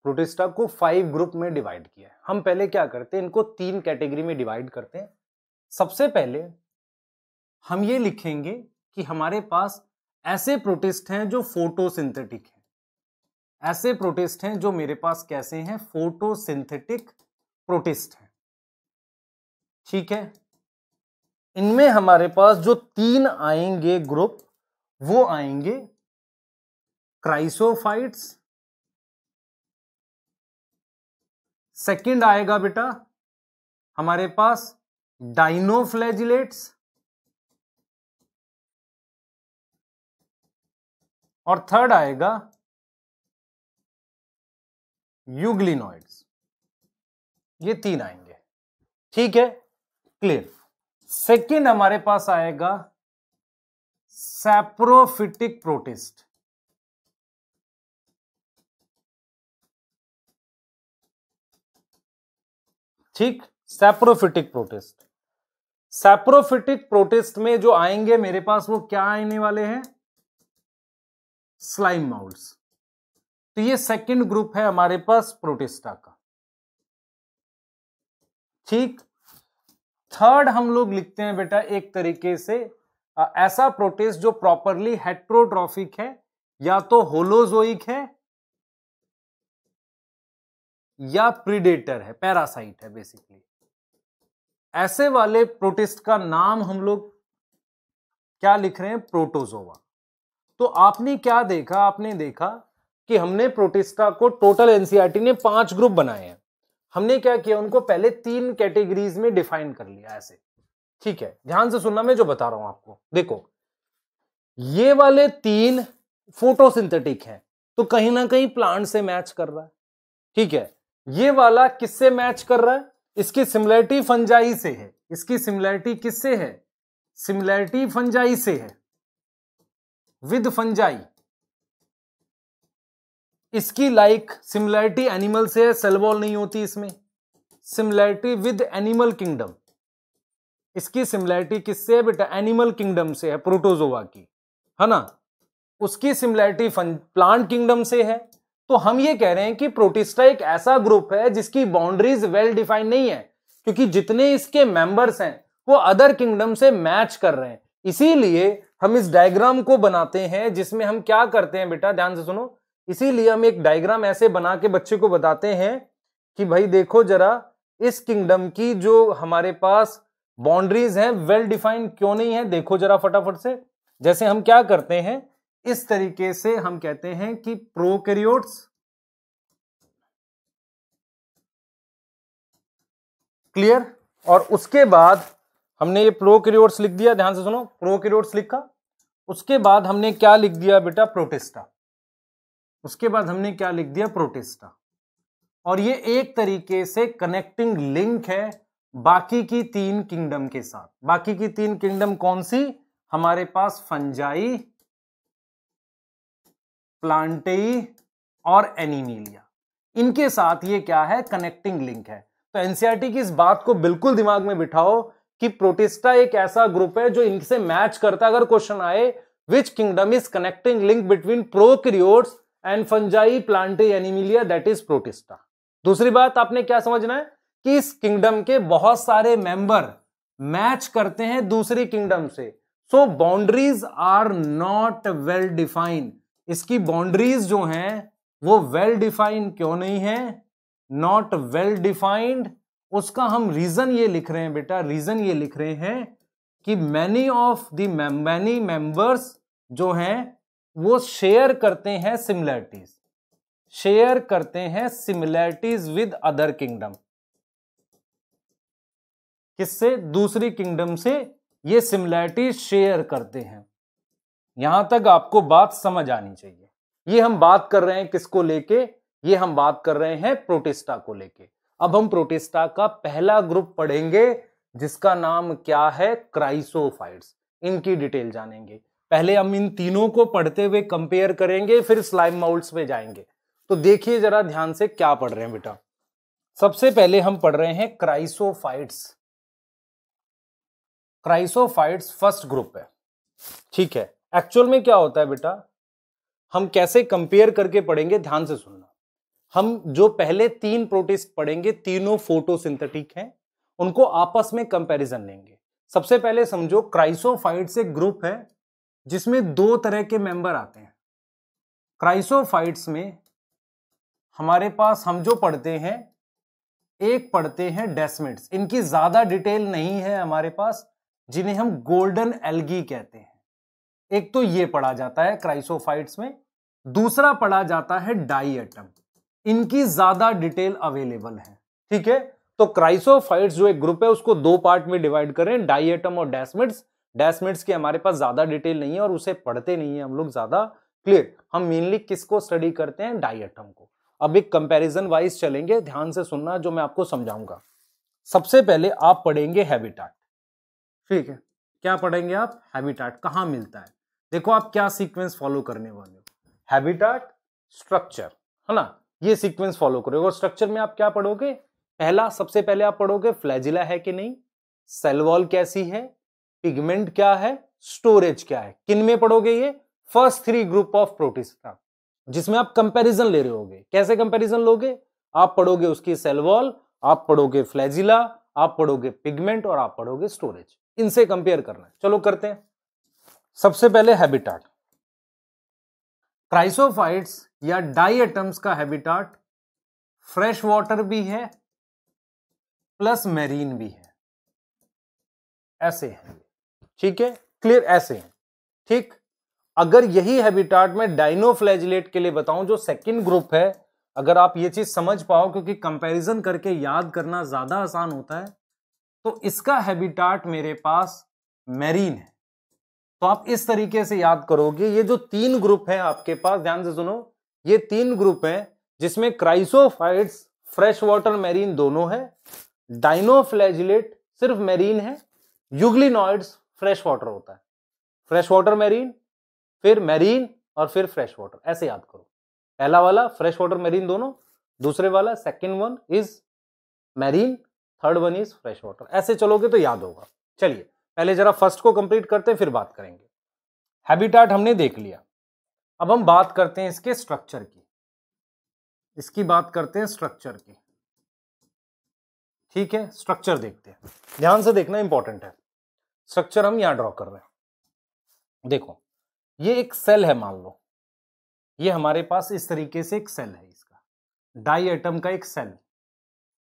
प्रोटेस्टा को फाइव ग्रुप में डिवाइड किया है हम पहले क्या करते हैं इनको तीन कैटेगरी में डिवाइड करते हैं सबसे पहले हम ये लिखेंगे कि हमारे पास ऐसे प्रोटेस्ट हैं जो फोटोसिंथेटिक हैं ऐसे प्रोटिस्ट हैं जो मेरे पास कैसे हैं फोटोसिंथेटिक प्रोटिस्ट हैं ठीक है इनमें हमारे पास जो तीन आएंगे ग्रुप वो आएंगे क्राइसोफाइट्स सेकंड आएगा बेटा हमारे पास डाइनोफ्लैजिलेट्स और थर्ड आएगा यूग्लिनॉइड्स ये तीन आएंगे ठीक है क्लियर सेकेंड हमारे पास आएगा सैप्रोफिटिक प्रोटिस्ट ठीक सैप्रोफिटिक प्रोटिस्ट सैप्रोफिटिक प्रोटिस्ट में जो आएंगे मेरे पास वो क्या आने वाले हैं स्लाइम माउल्स तो ये सेकंड ग्रुप है हमारे पास प्रोटिस्टा का ठीक थर्ड हम लोग लिखते हैं बेटा एक तरीके से आ, ऐसा प्रोटेस्ट जो प्रॉपरली हेट्रोट्रॉफिक है या तो होलोजोइक है या प्रीडेटर है पैरासाइट है बेसिकली ऐसे वाले प्रोटेस्ट का नाम हम लोग क्या लिख रहे हैं प्रोटोजोवा तो आपने क्या देखा आपने देखा कि हमने प्रोटिस्टा को टोटल एनसीईआरटी ने पांच ग्रुप बनाए हैं हमने क्या किया उनको पहले तीन कैटेगरीज में डिफाइन कर लिया ऐसे ठीक है ध्यान से सुनना मैं जो बता रहा हूं आपको देखो ये वाले तीन फोटोसिंथेटिक हैं तो कहीं ना कहीं प्लांट से मैच कर रहा है ठीक है ये वाला किससे मैच कर रहा है इसकी सिमिलरिटी फंजाई से है इसकी सिमिलरिटी किससे है सिमिलरिटी फंजाई से है विद फंजाई इसकी लाइक सिमिलैरिटी एनिमल से है वॉल नहीं होती इसमें सिमिलैरिटी विद एनिमल किंगडम इसकी सिमिलैरिटी किससे है बेटा एनिमल किंगडम से है प्रोटोजोवा की है ना उसकी सिमिलैरिटी प्लांट किंगडम से है तो हम ये कह रहे हैं कि प्रोटिस्टा एक ऐसा ग्रुप है जिसकी बाउंड्रीज वेल डिफाइंड नहीं है क्योंकि जितने इसके मेंबर्स हैं वो अदर किंगडम से मैच कर रहे हैं इसीलिए हम इस डायग्राम को बनाते हैं जिसमें हम क्या करते हैं बेटा ध्यान से सुनो इसीलिए हम एक डायग्राम ऐसे बना के बच्चे को बताते हैं कि भाई देखो जरा इस किंगडम की जो हमारे पास बाउंड्रीज हैं वेल डिफाइंड क्यों नहीं है देखो जरा फटाफट से जैसे हम क्या करते हैं इस तरीके से हम कहते हैं कि प्रोकैरियोट्स क्लियर और उसके बाद हमने ये प्रोकैरियोट्स लिख दिया ध्यान से सुनो प्रोकैरियोट्स लिखा उसके बाद हमने क्या लिख दिया बेटा प्रोटेस्टा उसके बाद हमने क्या लिख दिया प्रोटिस्टा और ये एक तरीके से कनेक्टिंग लिंक है बाकी की तीन किंगडम के साथ बाकी की तीन किंगडम कौन सी हमारे पास फंजाई प्लांटे और एनिमिलिया इनके साथ ये क्या है कनेक्टिंग लिंक है तो एनसीआरटी की इस बात को बिल्कुल दिमाग में बिठाओ कि प्रोटिस्टा एक ऐसा ग्रुप है जो इनसे मैच करता अगर क्वेश्चन आए which kingdom is connecting link between prokaryotes and fungi plant Animalia that is Protista दूसरी बात आपने क्या समझना है कि इस किंगडम के बहुत सारे मेंबर मैच करते हैं दूसरी किंगडम से so boundaries are not well defined इसकी बाउंड्रीज जो हैं वो वेल well डिफाइंड क्यों नहीं है नॉट वेल डिफाइंड उसका हम रीजन ये लिख रहे हैं बेटा रीजन ये लिख रहे हैं कि मैनी ऑफ दैनी मेंबर्स जो हैं वो शेयर करते हैं सिमिलैरिटीज शेयर करते हैं सिमिलैरिटीज विद अदर किंगडम किससे दूसरी किंगडम से ये सिमिलैरिटीज शेयर करते हैं यहां तक आपको बात समझ आनी चाहिए ये हम बात कर रहे हैं किसको लेके ये हम बात कर रहे हैं प्रोटेस्टा को लेके अब हम प्रोटेस्टा का पहला ग्रुप पढ़ेंगे जिसका नाम क्या है क्राइसोफाइट्स इनकी डिटेल जानेंगे पहले हम इन तीनों को पढ़ते हुए कंपेयर करेंगे फिर स्लाइम माउल्स पे जाएंगे तो देखिए जरा ध्यान से क्या पढ़ रहे हैं बेटा सबसे पहले हम पढ़ रहे हैं क्राइसोफाइट्स क्राइसोफाइट्स फर्स्ट ग्रुप है ठीक है एक्चुअल में क्या होता है बेटा हम कैसे कंपेयर करके पढ़ेंगे ध्यान से सुनना हम जो पहले तीन प्रोटिस्ट पढ़ेंगे तीनों फोटोसिंथेटिक हैं उनको आपस में कंपैरिजन लेंगे सबसे पहले समझो क्राइसोफाइट्स एक ग्रुप है जिसमें दो तरह के मेंबर आते हैं क्राइसोफाइट्स में हमारे पास हम जो पढ़ते हैं एक पढ़ते हैं डेस्मिट्स इनकी ज्यादा डिटेल नहीं है हमारे पास जिन्हें हम गोल्डन एल्गी कहते हैं एक तो ये पढ़ा जाता है क्राइसोफाइट्स में दूसरा पढ़ा जाता है डाई एटम इनकी ज्यादा डिटेल अवेलेबल है ठीक है तो क्राइसोफाइट्स जो एक ग्रुप है उसको दो पार्ट में डिवाइड करें एटम और डेस्मिट्स डैसमिट्स की हमारे पास ज़्यादा डिटेल नहीं है और उसे पढ़ते नहीं है हम लोग ज़्यादा क्लियर हम मेनली किसको स्टडी करते हैं डाइटम को अब एक कंपैरिजन वाइज चलेंगे ध्यान से सुनना जो मैं आपको समझाऊंगा सबसे पहले आप पढ़ेंगे हैबिटाट ठीक है क्या पढ़ेंगे आप हैबिटाट कहाँ मिलता है देखो आप क्या सीक्वेंस फॉलो करने वाले हो हैबिटाट स्ट्रक्चर है ना ये सीक्वेंस फॉलो करोगे और स्ट्रक्चर में आप क्या पढ़ोगे पहला सबसे पहले आप पढ़ोगे फ्लैजिला है कि नहीं सेलवॉल कैसी है पिगमेंट क्या है स्टोरेज क्या है किन में पढ़ोगे ये फर्स्ट थ्री ग्रुप ऑफ का जिसमें आप कंपैरिजन ले रहे होगे कैसे कंपैरिजन लोगे आप पढ़ोगे उसकी वॉल आप पढ़ोगे फ्लैजिला आप पढ़ोगे पिगमेंट और आप पढ़ोगे स्टोरेज इनसे कंपेयर करना है चलो करते हैं सबसे पहले हैबिटाट क्राइसोफाइट्स या डाइएटम्स का हैबिटाट फ्रेश वाटर भी है प्लस मैरीन भी है ऐसे है ठीक है क्लियर ऐसे हैं ठीक अगर यही हैबिटाट में डाइनोफ्लैजिलेट के लिए बताऊं जो सेकंड ग्रुप है अगर आप ये चीज समझ पाओ क्योंकि कंपैरिजन करके याद करना ज्यादा आसान होता है तो इसका हैबिटाट मेरे पास मैरीन है तो आप इस तरीके से याद करोगे ये जो तीन ग्रुप है आपके पास ध्यान से सुनो ये तीन ग्रुप है जिसमें क्राइसोफाइड्स फ्रेश वाटर मैरीन दोनों है डाइनोफ्लैजिलेट सिर्फ मैरीन है युगलिनॉइड्स फ्रेश वाटर होता है फ्रेश वाटर मैरीन फिर मैरीन और फिर फ्रेश वाटर ऐसे याद करो पहला वाला फ्रेश वाटर मैरीन दोनों दूसरे वाला second one is marine third one is fresh water ऐसे चलोगे तो याद होगा चलिए पहले जरा फर्स्ट को कंप्लीट करते हैं फिर बात करेंगे हैबिटाट हमने देख लिया अब हम बात करते हैं इसके स्ट्रक्चर की इसकी बात करते हैं स्ट्रक्चर की ठीक है स्ट्रक्चर देखते हैं ध्यान से देखना इंपॉर्टेंट है स्ट्रक्चर हम यहां ड्रॉ कर रहे हैं देखो ये एक सेल है मान लो ये हमारे पास इस तरीके से एक सेल है इसका डाई एटम का एक सेल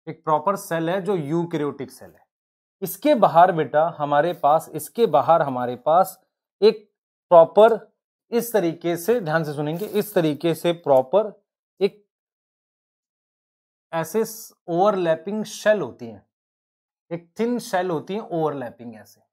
एक प्रॉपर सेल है जो यूक्रियोटिक सेल है इसके बाहर बेटा हमारे पास इसके बाहर हमारे पास एक प्रॉपर इस तरीके से ध्यान से सुनेंगे इस तरीके से प्रॉपर एक ऐसे ओवरलैपिंग शेल होती है एक थिन शेल होती है ओवरलैपिंग ऐसे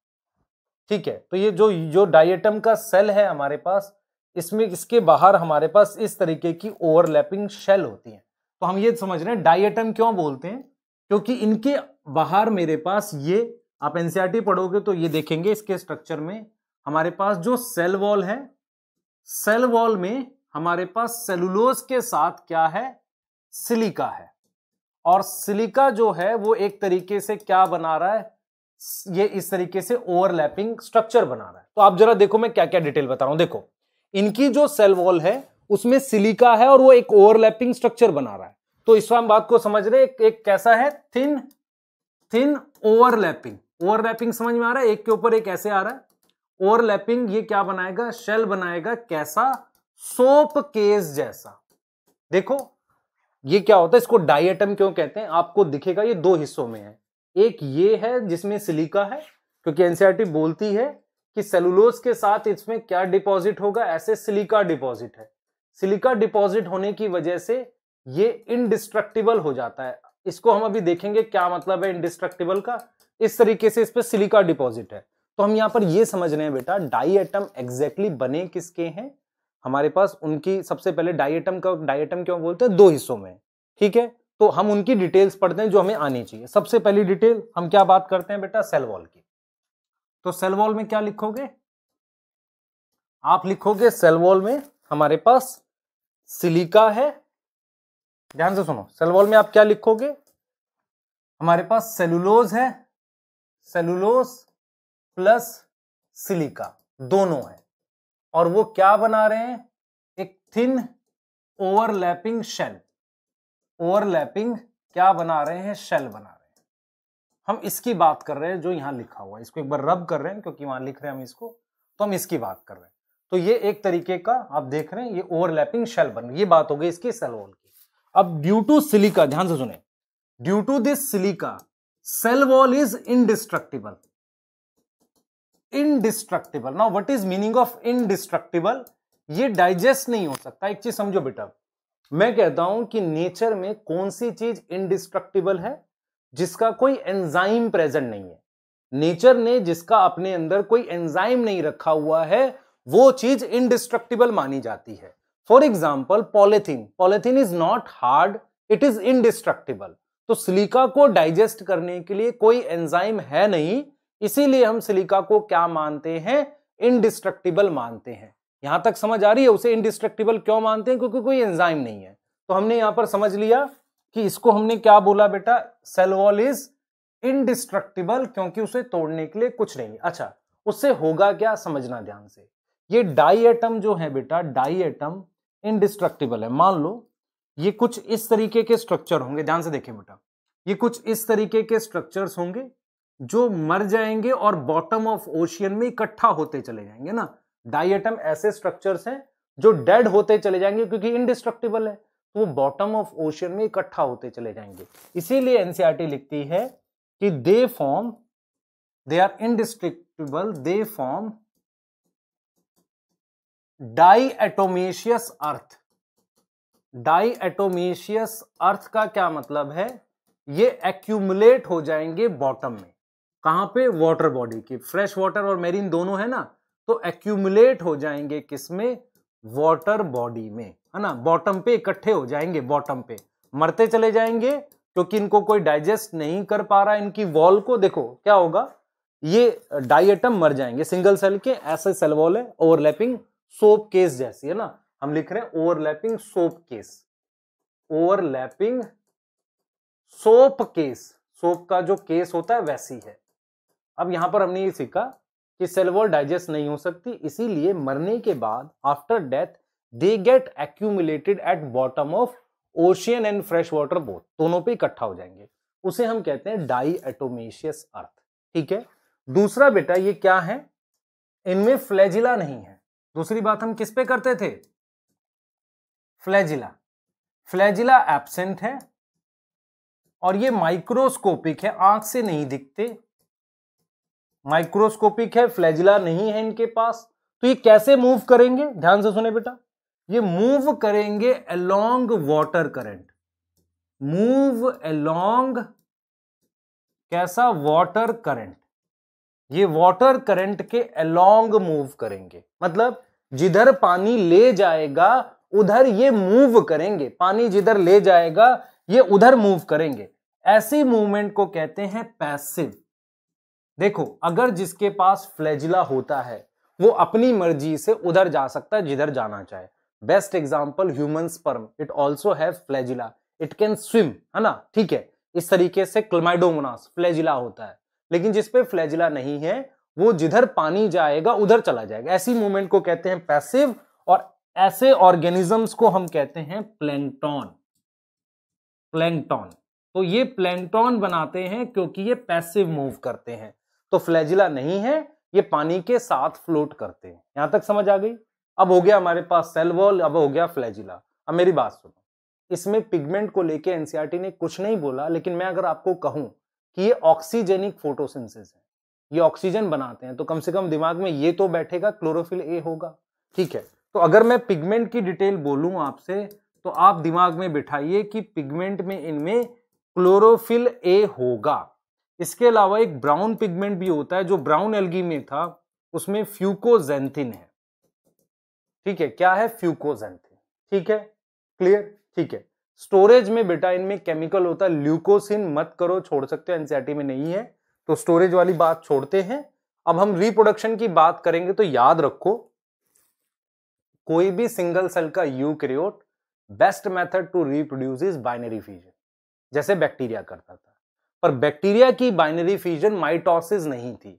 ठीक है तो ये जो जो डाइटम का सेल है हमारे पास इसमें इसके बाहर हमारे पास इस तरीके की ओवरलैपिंग शेल होती है तो हम ये समझ रहे हैं डाइटम क्यों बोलते हैं क्योंकि इनके बाहर मेरे पास ये आप एनसीआरटी e पढ़ोगे तो ये देखेंगे इसके स्ट्रक्चर में हमारे पास जो सेल वॉल है सेल वॉल में हमारे पास सेलुलोज के साथ क्या है सिलिका है और सिलिका जो है वो एक तरीके से क्या बना रहा है ये इस तरीके से ओवरलैपिंग स्ट्रक्चर बना रहा है तो आप जरा देखो मैं क्या क्या डिटेल बता रहा हूं देखो इनकी जो सेल वॉल है उसमें सिलिका है और वो एक ओवरलैपिंग स्ट्रक्चर बना रहा है तो इस वक्त बात को समझ रहे एक, एक कैसा है थिन थिन ओवरलैपिंग ओवरलैपिंग समझ में आ रहा है एक के ऊपर एक ऐसे आ रहा है ओवरलैपिंग ये क्या बनाएगा शेल बनाएगा कैसा सोप केस जैसा देखो ये क्या होता है इसको डायटम क्यों कहते हैं आपको दिखेगा ये दो हिस्सों में है एक ये है जिसमें सिलिका है क्योंकि एनसीईआरटी e बोलती है कि सेलुलोज के साथ इसमें क्या डिपॉजिट होगा ऐसे सिलिका डिपॉजिट है सिलिका डिपॉजिट होने की वजह से ये इनडिस्ट्रक्टिबल हो जाता है इसको हम अभी देखेंगे क्या मतलब है इनडिस्ट्रक्टिबल का इस तरीके से इस पर सिलिका डिपॉजिट है तो हम यहाँ पर ये समझ रहे हैं बेटा डाई एटम एग्जैक्टली बने किसके हैं हमारे पास उनकी सबसे पहले एटम का एटम क्यों बोलते हैं दो हिस्सों में ठीक है तो हम उनकी डिटेल्स पढ़ते हैं जो हमें आनी चाहिए सबसे पहली डिटेल हम क्या बात करते हैं बेटा सेल वॉल की तो सेल वॉल में क्या लिखोगे आप लिखोगे सेल वॉल में हमारे पास सिलिका है ध्यान से सुनो सेल वॉल में आप क्या लिखोगे हमारे पास सेलुलोज है सेलुलोज प्लस सिलिका दोनों है और वो क्या बना रहे हैं एक थिन ओवरलैपिंग शेल ओवरलैपिंग क्या बना रहे हैं शेल बना रहे हैं हम इसकी बात कर रहे हैं जो यहां लिखा हुआ है इसको एक बार रब कर रहे हैं क्योंकि वहां लिख रहे हैं हम इसको तो हम इसकी बात कर रहे हैं तो ये एक तरीके का आप देख रहे हैं ये ओवरलैपिंग शेल बन रही ये बात हो गई इसकी सेल वॉल की अब ड्यू टू सिलिका ध्यान से सुने due to this silica cell wall is indestructible indestructible now what is meaning of indestructible ये डाइजेस्ट नहीं हो सकता एक चीज समझो बेटा मैं कहता हूं कि नेचर में कौन सी चीज इनडिस्ट्रक्टिबल है जिसका कोई एंजाइम प्रेजेंट नहीं है नेचर ने जिसका अपने अंदर कोई एंजाइम नहीं रखा हुआ है वो चीज इनडिस्ट्रक्टिबल मानी जाती है for example polythene polythene is not hard it is indestructible तो सिलिका को डाइजेस्ट करने के लिए कोई एंजाइम है नहीं इसीलिए हम सिलिका को क्या मानते हैं इनडिस्ट्रक्टिबल मानते हैं यहां तक समझ आ रही है उसे इनडिस्ट्रक्टिबल क्यों मानते हैं क्योंकि कोई एंजाइम नहीं है तो हमने यहां पर समझ लिया कि इसको हमने क्या बोला बेटा सेल वॉल इज इनडिस्ट्रक्टिबल क्योंकि उसे तोड़ने के लिए कुछ नहीं अच्छा उससे होगा क्या समझना ध्यान से ये डाई एटम जो है बेटा डाई एटम इनडिस्ट्रक्टिबल है मान लो ये कुछ इस तरीके के स्ट्रक्चर होंगे ध्यान से देखें बेटा ये कुछ इस तरीके के स्ट्रक्चर्स होंगे जो मर जाएंगे और बॉटम ऑफ ओशियन में इकट्ठा होते चले जाएंगे ना डाइएटम ऐसे स्ट्रक्चर्स हैं जो डेड होते चले जाएंगे क्योंकि इनडिस्ट्रक्टिबल है तो वो बॉटम ऑफ ओशन में इकट्ठा होते चले जाएंगे इसीलिए एनसीआरटी e लिखती है कि they form they are indestructible they form diatomaceous earth diatomaceous earth का क्या मतलब है ये एक्यूमुलेट हो जाएंगे बॉटम में कहां पे वाटर बॉडी की फ्रेश वाटर और मेरीन दोनों है ना तो एक्यूमुलेट हो जाएंगे किसमें वाटर बॉडी में है ना बॉटम पे इकट्ठे हो जाएंगे बॉटम पे मरते चले जाएंगे क्योंकि इनको कोई डाइजेस्ट नहीं कर पा रहा इनकी वॉल को देखो क्या होगा ये डाइएटम मर जाएंगे सिंगल सेल के ऐसे सेल वॉल है ओवरलैपिंग सोप केस जैसी है ना हम लिख रहे हैं overlapping soap case overlapping soap case soap का जो केस होता है वैसी है अब यहां पर हमने ये सीखा कि सेल वॉल डाइजेस्ट नहीं हो सकती इसीलिए मरने के बाद after death they get accumulated at bottom of ocean and fresh water both दोनों पे इकट्ठा हो जाएंगे उसे हम कहते हैं डाई एटोमेशियस अर्थ ठीक है दूसरा बेटा ये क्या है इनमें फ्लैजिला नहीं है दूसरी बात हम किस पे करते थे फ्लैजिला फ्लैजिला एबसेंट है और ये माइक्रोस्कोपिक है आंख से नहीं दिखते माइक्रोस्कोपिक है फ्लैजिला नहीं है इनके पास तो ये कैसे मूव करेंगे ध्यान से सुने बेटा ये मूव करेंगे along water current move along कैसा वाटर करंट ये वाटर करंट के अलोंग मूव करेंगे मतलब जिधर पानी ले जाएगा उधर ये मूव करेंगे पानी जिधर ले जाएगा ये उधर मूव करेंगे ऐसी मूवमेंट को कहते हैं पैसिव देखो अगर जिसके पास फ्लैजिला होता है वो अपनी मर्जी से उधर जा सकता है जिधर जाना चाहे best example human sperm it also है फ्लैजिला इट कैन स्विम है ना ठीक है इस तरीके से क्लमाइडोमोनास फ्लैजिला होता है लेकिन जिसपे फ्लैजिला नहीं है वो जिधर पानी जाएगा उधर चला जाएगा ऐसी मूवमेंट को कहते हैं पैसिव और ऐसे ऑर्गेनिजम्स को हम कहते हैं प्लैंगटॉन प्लैंगटॉन तो ये प्लैंगटॉन बनाते हैं क्योंकि ये पैसिव मूव करते हैं तो फ्लैजिला नहीं है ये पानी के साथ फ्लोट करते हैं यहां तक समझ आ गई अब हो गया हमारे पास सेल वॉल अब हो गया फ्लैजिला अब मेरी बात सुनो इसमें पिगमेंट को लेके एनसीआरटी ने कुछ नहीं बोला लेकिन मैं अगर आपको कहूं कि ये ऑक्सीजेनिक फोटोसिंथेसिस है ये ऑक्सीजन बनाते हैं तो कम से कम दिमाग में ये तो बैठेगा क्लोरोफिल ए होगा ठीक है तो अगर मैं पिगमेंट की डिटेल बोलूं आपसे तो आप दिमाग में बिठाइए कि पिगमेंट में इनमें क्लोरोफिल ए होगा इसके अलावा एक ब्राउन पिगमेंट भी होता है जो ब्राउन एल्गी में था उसमें फ्यूकोजेंथिन है ठीक है क्या है फ्यूकोजेंथिन ठीक है क्लियर ठीक है स्टोरेज में बेटा इनमें केमिकल होता है ल्यूकोसिन मत करो छोड़ सकते हो एनसीआरटी में नहीं है तो स्टोरेज वाली बात छोड़ते हैं अब हम रिप्रोडक्शन की बात करेंगे तो याद रखो कोई भी सिंगल सेल का eukaryote best method to reproduce is binary fusion जैसे बैक्टीरिया करता था पर बैक्टीरिया की बाइनरी फ्यूजन माइटोसिस नहीं थी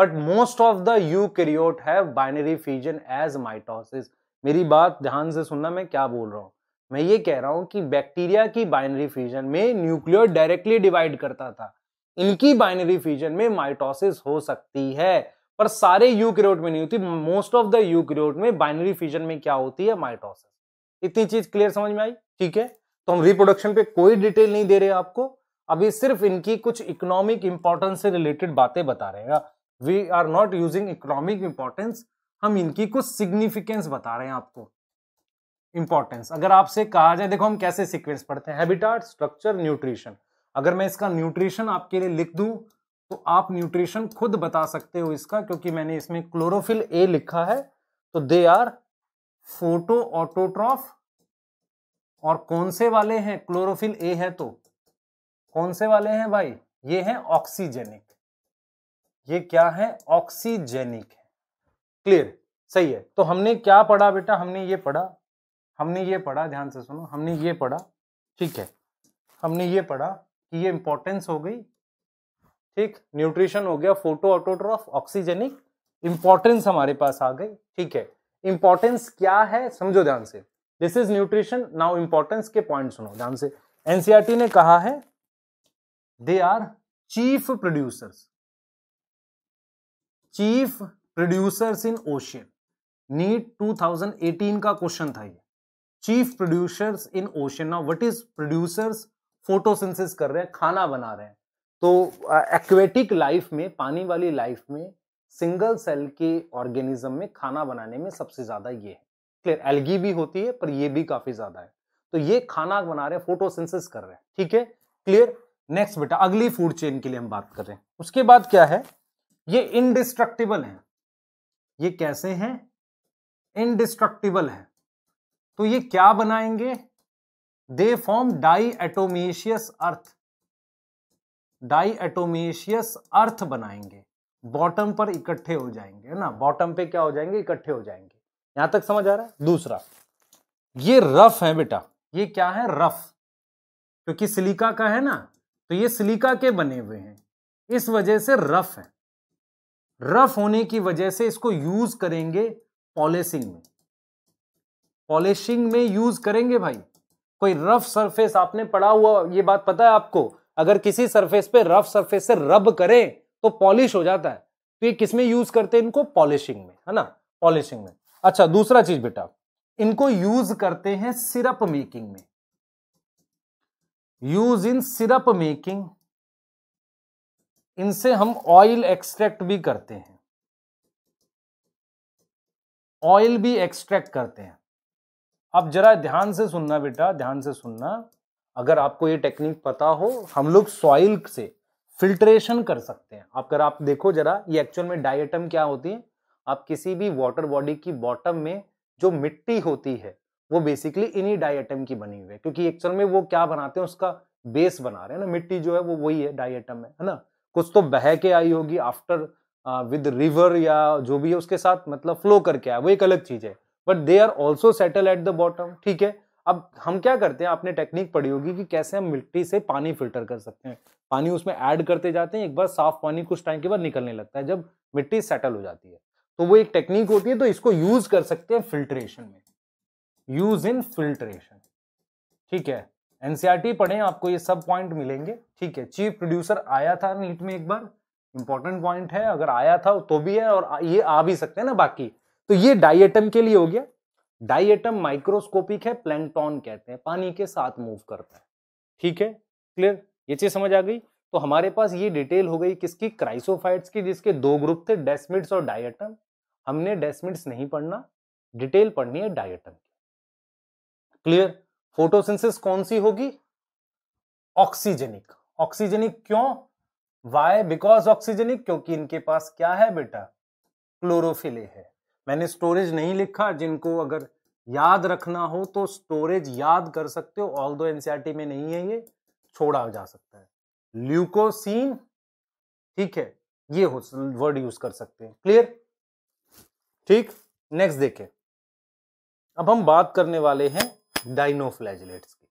but most of the eukaryote have binary fusion as mitosis मेरी बात ध्यान से सुनना मैं क्या बोल रहा हूँ मैं ये कह रहा हूँ कि बैक्टीरिया की बाइनरी फ्यूजन में न्यूक्लियर डायरेक्टली डिवाइड करता था इनकी बाइनरी फ्यूजन में माइटोसिस हो सकती है पर सारे यूक्रियोट में नहीं होती मोस्ट ऑफ द यूक्रियोट में बाइनरी फ्यूजन में क्या होती है माइटोसिस इतनी चीज क्लियर समझ में आई ठीक है तो हम रिप्रोडक्शन पे कोई डिटेल नहीं दे रहे आपको अभी सिर्फ इनकी कुछ इकोनॉमिक इंपॉर्टेंस से रिलेटेड बातें बता रहे हैं we are not using economic importance हम इनकी कुछ सिग्निफिकेंस बता रहे हैं आपको इंपॉर्टेंस अगर आपसे कहा जाए देखो हम कैसे सिक्वेंस पढ़ते हैं हैबिटाट स्ट्रक्चर न्यूट्रिशन अगर मैं इसका न्यूट्रिशन आपके लिए लिख दूं तो आप न्यूट्रिशन खुद बता सकते हो इसका क्योंकि मैंने इसमें क्लोरोफिल ए लिखा है तो दे आर फोटो ऑटोट्रॉफ और कौन से वाले हैं क्लोरोफिल ए है तो कौन से वाले हैं भाई ये हैं ऑक्सीजेनिक ये क्या है ऑक्सीजेनिक है क्लियर सही है तो हमने क्या पढ़ा बेटा हमने ये पढ़ा हमने ये पढ़ा ध्यान से सुनो हमने ये पढ़ा ठीक है हमने ये पढ़ा कि ये इंपॉर्टेंस हो गई ठीक न्यूट्रिशन हो गया फोटो ऑटोट्रॉफ ऑक्सीजेनिक इंपॉर्टेंस हमारे पास आ गई ठीक है इंपॉर्टेंस क्या है समझो ध्यान से this is nutrition now importance के पॉइंट सुनो ध्यान से एनसीआरटी e ने कहा है they are chief producers chief producers in ocean NEET 2018 का क्वेश्चन था ये chief producers in ocean now what is producers photosynthesis कर रहे हैं खाना बना रहे हैं तो एक्वेटिक uh, लाइफ में पानी वाली लाइफ में सिंगल सेल के ऑर्गेनिज्म में खाना बनाने में सबसे ज्यादा ये है क्लियर एल्गी भी होती है पर ये भी काफी ज्यादा है तो ये खाना बना रहे हैं फोटोसिंथेसिस कर रहे हैं ठीक है क्लियर नेक्स्ट बेटा अगली फूड चेन के लिए हम बात कर रहे हैं उसके बाद क्या है ये इनडिस्ट्रक्टिबल है ये कैसे हैं इनडिस्ट्रक्टिबल है तो ये क्या बनाएंगे दे फॉर्म डाई एटोमेशियस अर्थ डाई एटोमेशियस अर्थ बनाएंगे बॉटम पर इकट्ठे हो जाएंगे है ना बॉटम पे क्या हो जाएंगे इकट्ठे हो जाएंगे यहां तक समझ आ रहा है दूसरा ये रफ है बेटा ये क्या है रफ क्योंकि सिलिका का है ना तो ये सिलिका के बने हुए हैं इस वजह से रफ है रफ होने की वजह से इसको यूज करेंगे पॉलिशिंग में पॉलिशिंग में यूज करेंगे भाई कोई रफ सरफेस आपने पढ़ा हुआ ये बात पता है आपको अगर किसी सरफेस पे रफ सरफेस से रब करें तो पॉलिश हो जाता है तो ये किसमें यूज करते हैं इनको पॉलिशिंग में है ना पॉलिशिंग में अच्छा दूसरा चीज बेटा इनको यूज करते हैं सिरप मेकिंग में यूज इन सिरप मेकिंग इनसे हम ऑयल एक्सट्रैक्ट भी करते हैं ऑयल भी एक्सट्रैक्ट करते हैं अब जरा ध्यान से सुनना बेटा ध्यान से सुनना अगर आपको ये टेक्निक पता हो हम लोग सॉइल से फिल्ट्रेशन कर सकते हैं आप अगर आप देखो जरा ये एक्चुअल में डायटम क्या होती है आप किसी भी वाटर बॉडी की बॉटम में जो मिट्टी होती है वो बेसिकली इन्हीं डाइटम की बनी हुई है क्योंकि एक्चुअल में वो क्या बनाते हैं उसका बेस बना रहे हैं ना मिट्टी जो है वो वही है डाइटम है ना कुछ तो बह के आई होगी आफ्टर विद रिवर या जो भी है उसके साथ मतलब फ्लो करके आया वो एक अलग चीज है but they are also settle at the bottom ठीक है अब हम क्या करते हैं आपने टेक्निक पढ़ी होगी कि कैसे हम मिट्टी से पानी फिल्टर कर सकते हैं पानी उसमें ऐड करते जाते हैं एक बार साफ पानी कुछ टाइम के बाद निकलने लगता है जब मिट्टी सेटल हो जाती है तो वो एक टेक्निक होती है तो इसको यूज कर सकते हैं फिल्ट्रेशन में यूज इन फिल्ट्रेशन ठीक है एनसीआरटी पढ़े आपको ये सब पॉइंट मिलेंगे ठीक है चीफ प्रोड्यूसर आया था नीट में एक बार इंपॉर्टेंट पॉइंट है अगर आया था तो भी है और ये आ भी सकते हैं ना बाकी तो ये डाइएटम के लिए हो गया डाइएटम माइक्रोस्कोपिक है प्लैंकटॉन कहते हैं पानी के साथ मूव करता है ठीक है क्लियर ये चीज समझ आ गई तो हमारे पास ये डिटेल हो गई किसकी क्राइसोफाइट्स की जिसके दो ग्रुप थे डेस्मिट्स और डायटम हमने डेस्मिट्स नहीं पढ़ना डिटेल पढ़नी है डायटम क्लियर फोटोसिंथेसिस कौन सी होगी ऑक्सीजेनिक ऑक्सीजेनिक क्यों वाई बिकॉज ऑक्सीजेनिक क्योंकि इनके पास क्या है बेटा क्लोरोफिले है मैंने स्टोरेज नहीं लिखा जिनको अगर याद रखना हो तो स्टोरेज याद कर सकते हो ऑल दो एनसीआरटी में नहीं है ये छोड़ा जा सकता है ल्यूकोसिन ठीक है ये हो वर्ड यूज कर सकते हैं क्लियर ठीक नेक्स्ट देखें अब हम बात करने वाले हैं डाइनोफ्लैजलेट्स की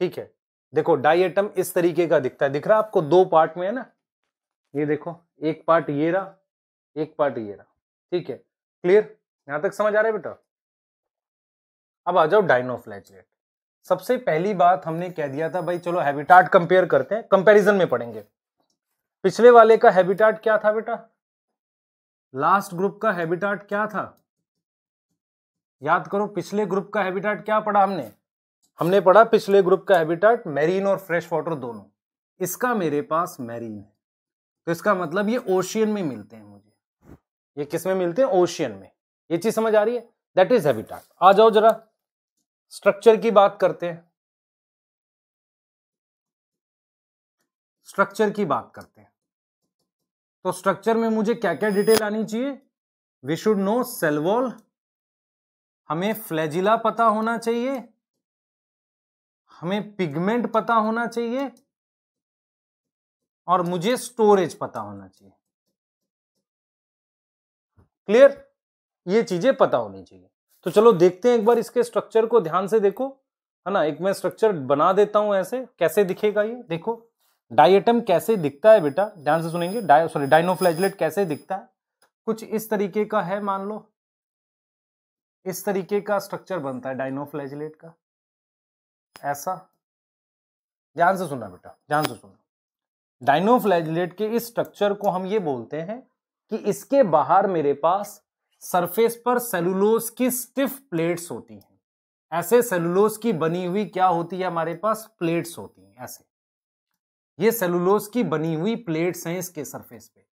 ठीक है देखो डाइएटम इस तरीके का दिखता है दिख रहा आपको दो पार्ट में है ना ये देखो एक पार्ट ये रहा एक पार्ट ये रहा ठीक है क्लियर यहां तक समझ आ रहा है बेटा अब आ जाओ डाइनोफ्लैजलेट सबसे पहली बात हमने कह दिया था भाई चलो हैबिटाट कंपेयर करते हैं कंपैरिजन में पढ़ेंगे पिछले वाले का हैबिटाट क्या था बेटा लास्ट ग्रुप का हैबिटाट क्या था याद करो पिछले ग्रुप का हैबिटेट क्या पढ़ा हमने हमने पढ़ा पिछले ग्रुप का हैबिटेट मैरीन और फ्रेश वाटर दोनों इसका मेरे पास मैरीन है तो इसका मतलब ये ओशियन में मिलते हैं मुझे ये किस में मिलते हैं ओशियन में ये चीज समझ आ रही है दैट इज हैबिटेट आ जाओ जरा स्ट्रक्चर की बात करते हैं स्ट्रक्चर की बात करते हैं तो स्ट्रक्चर में मुझे क्या क्या डिटेल आनी चाहिए वी शुड नो सेलवॉल हमें फ्लैजिला पता होना चाहिए हमें पिगमेंट पता होना चाहिए और मुझे स्टोरेज पता होना चाहिए क्लियर ये चीजें पता होनी चाहिए तो चलो देखते हैं एक बार इसके स्ट्रक्चर को ध्यान से देखो है ना एक मैं स्ट्रक्चर बना देता हूं ऐसे कैसे दिखेगा ये देखो डाइएटम कैसे दिखता है बेटा ध्यान से सुनेंगे डाय सॉरी डाइनोफ्लैजलेट कैसे दिखता है कुछ इस तरीके का है मान लो इस तरीके का स्ट्रक्चर बनता है डाइनोफ्लैजिलेट का ऐसा ध्यान से सुनना बेटा ध्यान से सुनना डाइनोफ्लैजिलेट के इस स्ट्रक्चर को हम ये बोलते हैं कि इसके बाहर मेरे पास सरफेस पर सेलुलोज की स्टिफ प्लेट्स होती हैं ऐसे सेलुलोज की बनी हुई क्या होती है हमारे पास प्लेट्स होती हैं ऐसे ये सेलुलोज की बनी हुई प्लेट्स हैं इसके सरफेस पे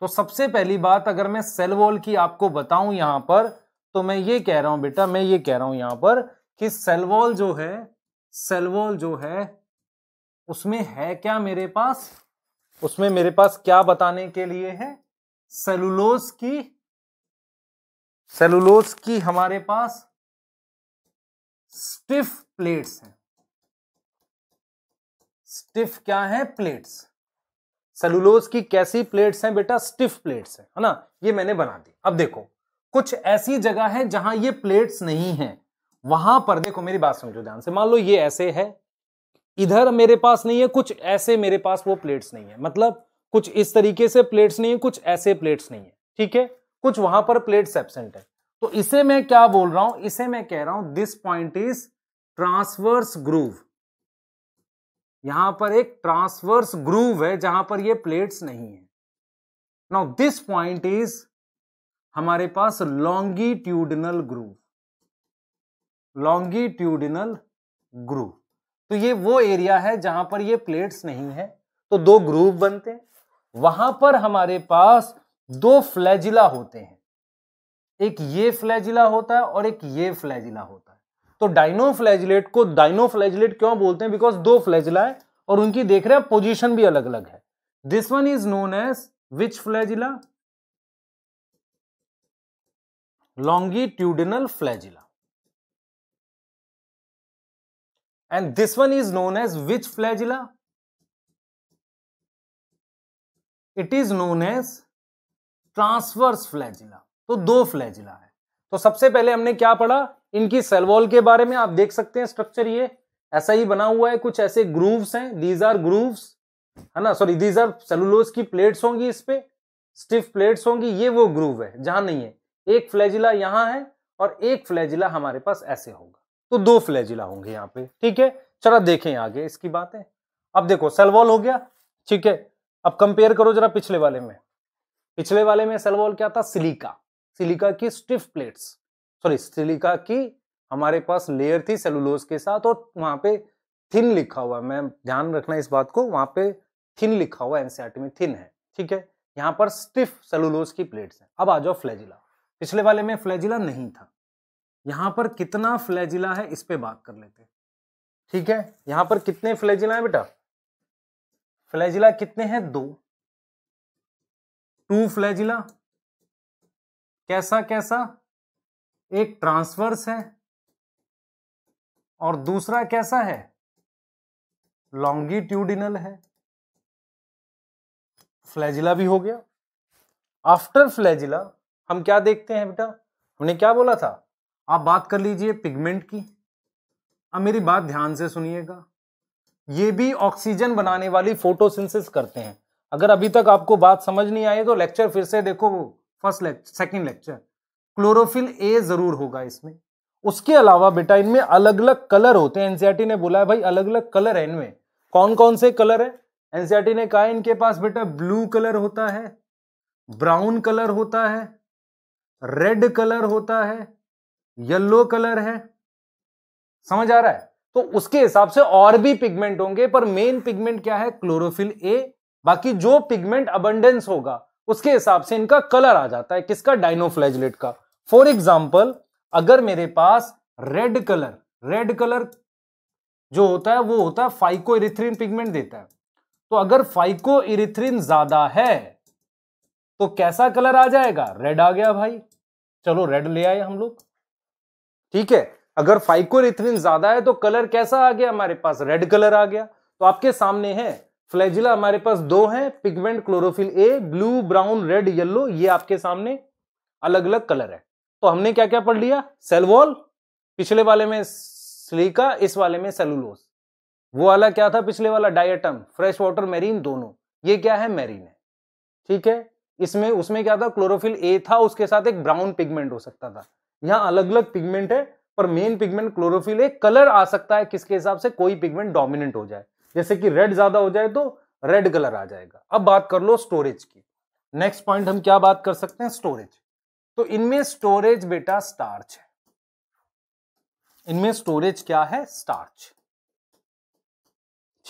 तो सबसे पहली बात अगर मैं सेल वॉल की आपको बताऊं यहां पर तो मैं ये कह रहा हूं बेटा मैं ये कह रहा हूं यहां पर कि सेलवॉल जो है सेलवॉल जो है उसमें है क्या मेरे पास उसमें मेरे पास क्या बताने के लिए है सेलुलोज की सेलुलोज की हमारे पास स्टिफ प्लेट्स हैं स्टिफ क्या है प्लेट्स सेलुलोज की कैसी प्लेट्स हैं बेटा स्टिफ प्लेट्स हैं है ना ये मैंने बना दी अब देखो कुछ ऐसी जगह है जहां ये प्लेट्स नहीं है वहां पर देखो मेरी बात समझो ध्यान से मान लो ये ऐसे है इधर मेरे पास नहीं है कुछ ऐसे मेरे पास वो प्लेट्स नहीं है मतलब कुछ इस तरीके से प्लेट्स नहीं है कुछ ऐसे प्लेट्स नहीं है ठीक है कुछ वहां पर प्लेट्स एबसेंट है तो इसे मैं क्या बोल रहा हूं इसे मैं कह रहा हूं this point is transverse groove यहां पर एक ट्रांसवर्स ग्रूव है जहां पर ये प्लेट्स नहीं है नाउ दिस पॉइंट इज हमारे पास लॉन्गिट्यूडिनल ग्रूव लॉन्गिट्यूडिनल ग्रूव तो ये वो एरिया है जहां पर ये प्लेट्स नहीं है तो दो ग्रूव बनते हैं वहां पर हमारे पास दो फ्लैजिला होते हैं एक ये फ्लैजिला होता है और एक ये फ्लैजिला होता है तो डाइनो फ्लैजिलेट को डाइनो फ्लैजिलेट क्यों बोलते हैं बिकॉज दो फ्लैजिला है और उनकी देख रहे हैं पोजीशन भी अलग अलग है this one is known as which flagella longitudinal flagella. And this one is known as which flagella? It is known as transverse flagella तो दो फ्लैजिला है तो सबसे पहले हमने क्या पढ़ा इनकी सेलवॉल के बारे में आप देख सकते हैं स्ट्रक्चर ये ऐसा ही बना हुआ है कुछ ऐसे ग्रूव्स हैं दीज आर ग्रूव्स है ना सॉरी दीज आर सेलुलोज की प्लेट्स होंगी इस पे स्टिफ प्लेट्स होंगी ये वो ग्रूव है जहां नहीं है एक फ्लैजिला यहाँ है और एक फ्लैजिला हमारे पास ऐसे होगा तो दो फ्लैजिला होंगे यहाँ पे ठीक है चलो देखें आगे इसकी बातें अब देखो सेलवॉल हो गया ठीक है अब कंपेयर करो जरा पिछले वाले में पिछले वाले में सेलवॉल क्या था सिलिका सिलिका की स्टिफ प्लेट्स सॉरी सिलिका की हमारे पास लेयर थी सेलुलोज के साथ और वहां पे थिन लिखा हुआ मैं ध्यान रखना इस बात को वहां पे थिन लिखा हुआ एनसीआर e में थिन है ठीक है यहाँ पर स्टिफ सेलुलोज की प्लेट्स है अब आ जाओ फ्लैजिला पिछले वाले में फ्लैजिला नहीं था यहां पर कितना फ्लैजिला है इस पर बात कर लेते हैं ठीक है यहां पर कितने फ्लैजिला है बेटा फ्लैजिला कितने हैं दो टू फ्लैजिला कैसा कैसा एक ट्रांसवर्स है और दूसरा कैसा है लॉन्गिट्यूडिनल है फ्लैजिला भी हो गया आफ्टर फ्लैजिला हम क्या देखते हैं बेटा हमने क्या बोला था आप बात कर लीजिए पिगमेंट की अब मेरी बात ध्यान से सुनिएगा ये भी ऑक्सीजन बनाने वाली फोटोसिंथेसिस करते हैं अगर अभी तक आपको बात समझ नहीं आई तो लेक्चर फिर से देखो first lecture second lecture chlorophyll a जरूर होगा इसमें उसके अलावा बेटा इनमें अलग अलग कलर होते हैं एनसीआरटी ने बोला है भाई अलग अलग कलर है इनमें कौन कौन से कलर है एनसीआरटी ने कहा इनके पास बेटा ब्लू कलर होता है ब्राउन कलर होता है रेड कलर होता है येलो कलर है समझ आ रहा है तो उसके हिसाब से और भी पिगमेंट होंगे पर मेन पिगमेंट क्या है क्लोरोफिल ए बाकी जो पिगमेंट अबंडेंस होगा उसके हिसाब से इनका कलर आ जाता है किसका डाइनोफ्लैजलेट का फॉर एग्जाम्पल अगर मेरे पास रेड कलर रेड कलर जो होता है वो होता है फाइको इरिथ्रिन पिगमेंट देता है तो अगर फाइको इरिथ्रिन ज्यादा है तो कैसा कलर आ जाएगा रेड आ गया भाई चलो रेड ले आए हम लोग ठीक है अगर फाइकोरिथ्रिन ज्यादा है तो कलर कैसा आ गया हमारे पास रेड कलर आ गया तो आपके सामने है फ्लैजिला हमारे पास दो हैं pigment chlorophyll a blue brown red yellow ये आपके सामने अलग अलग कलर है तो हमने क्या क्या पढ़ लिया सेलवॉल पिछले वाले में स्लीका इस वाले में सेलुलोस वो वाला क्या था पिछले वाला डायटम फ्रेश वाटर मेरीन दोनों ये क्या है मेरीन है ठीक है इसमें उसमें क्या था क्लोरोफिल ए था उसके साथ एक ब्राउन पिगमेंट हो सकता था यहाँ अलग अलग पिगमेंट है पर main pigment chlorophyll a colour आ सकता है किसके हिसाब से कोई पिगमेंट डोमिनेंट हो जाए जैसे कि रेड ज्यादा हो जाए तो रेड कलर आ जाएगा अब बात कर लो स्टोरेज की नेक्स्ट पॉइंट हम क्या बात कर सकते हैं स्टोरेज तो इनमें स्टोरेज बेटा स्टार्च है इनमें स्टोरेज क्या है स्टार्च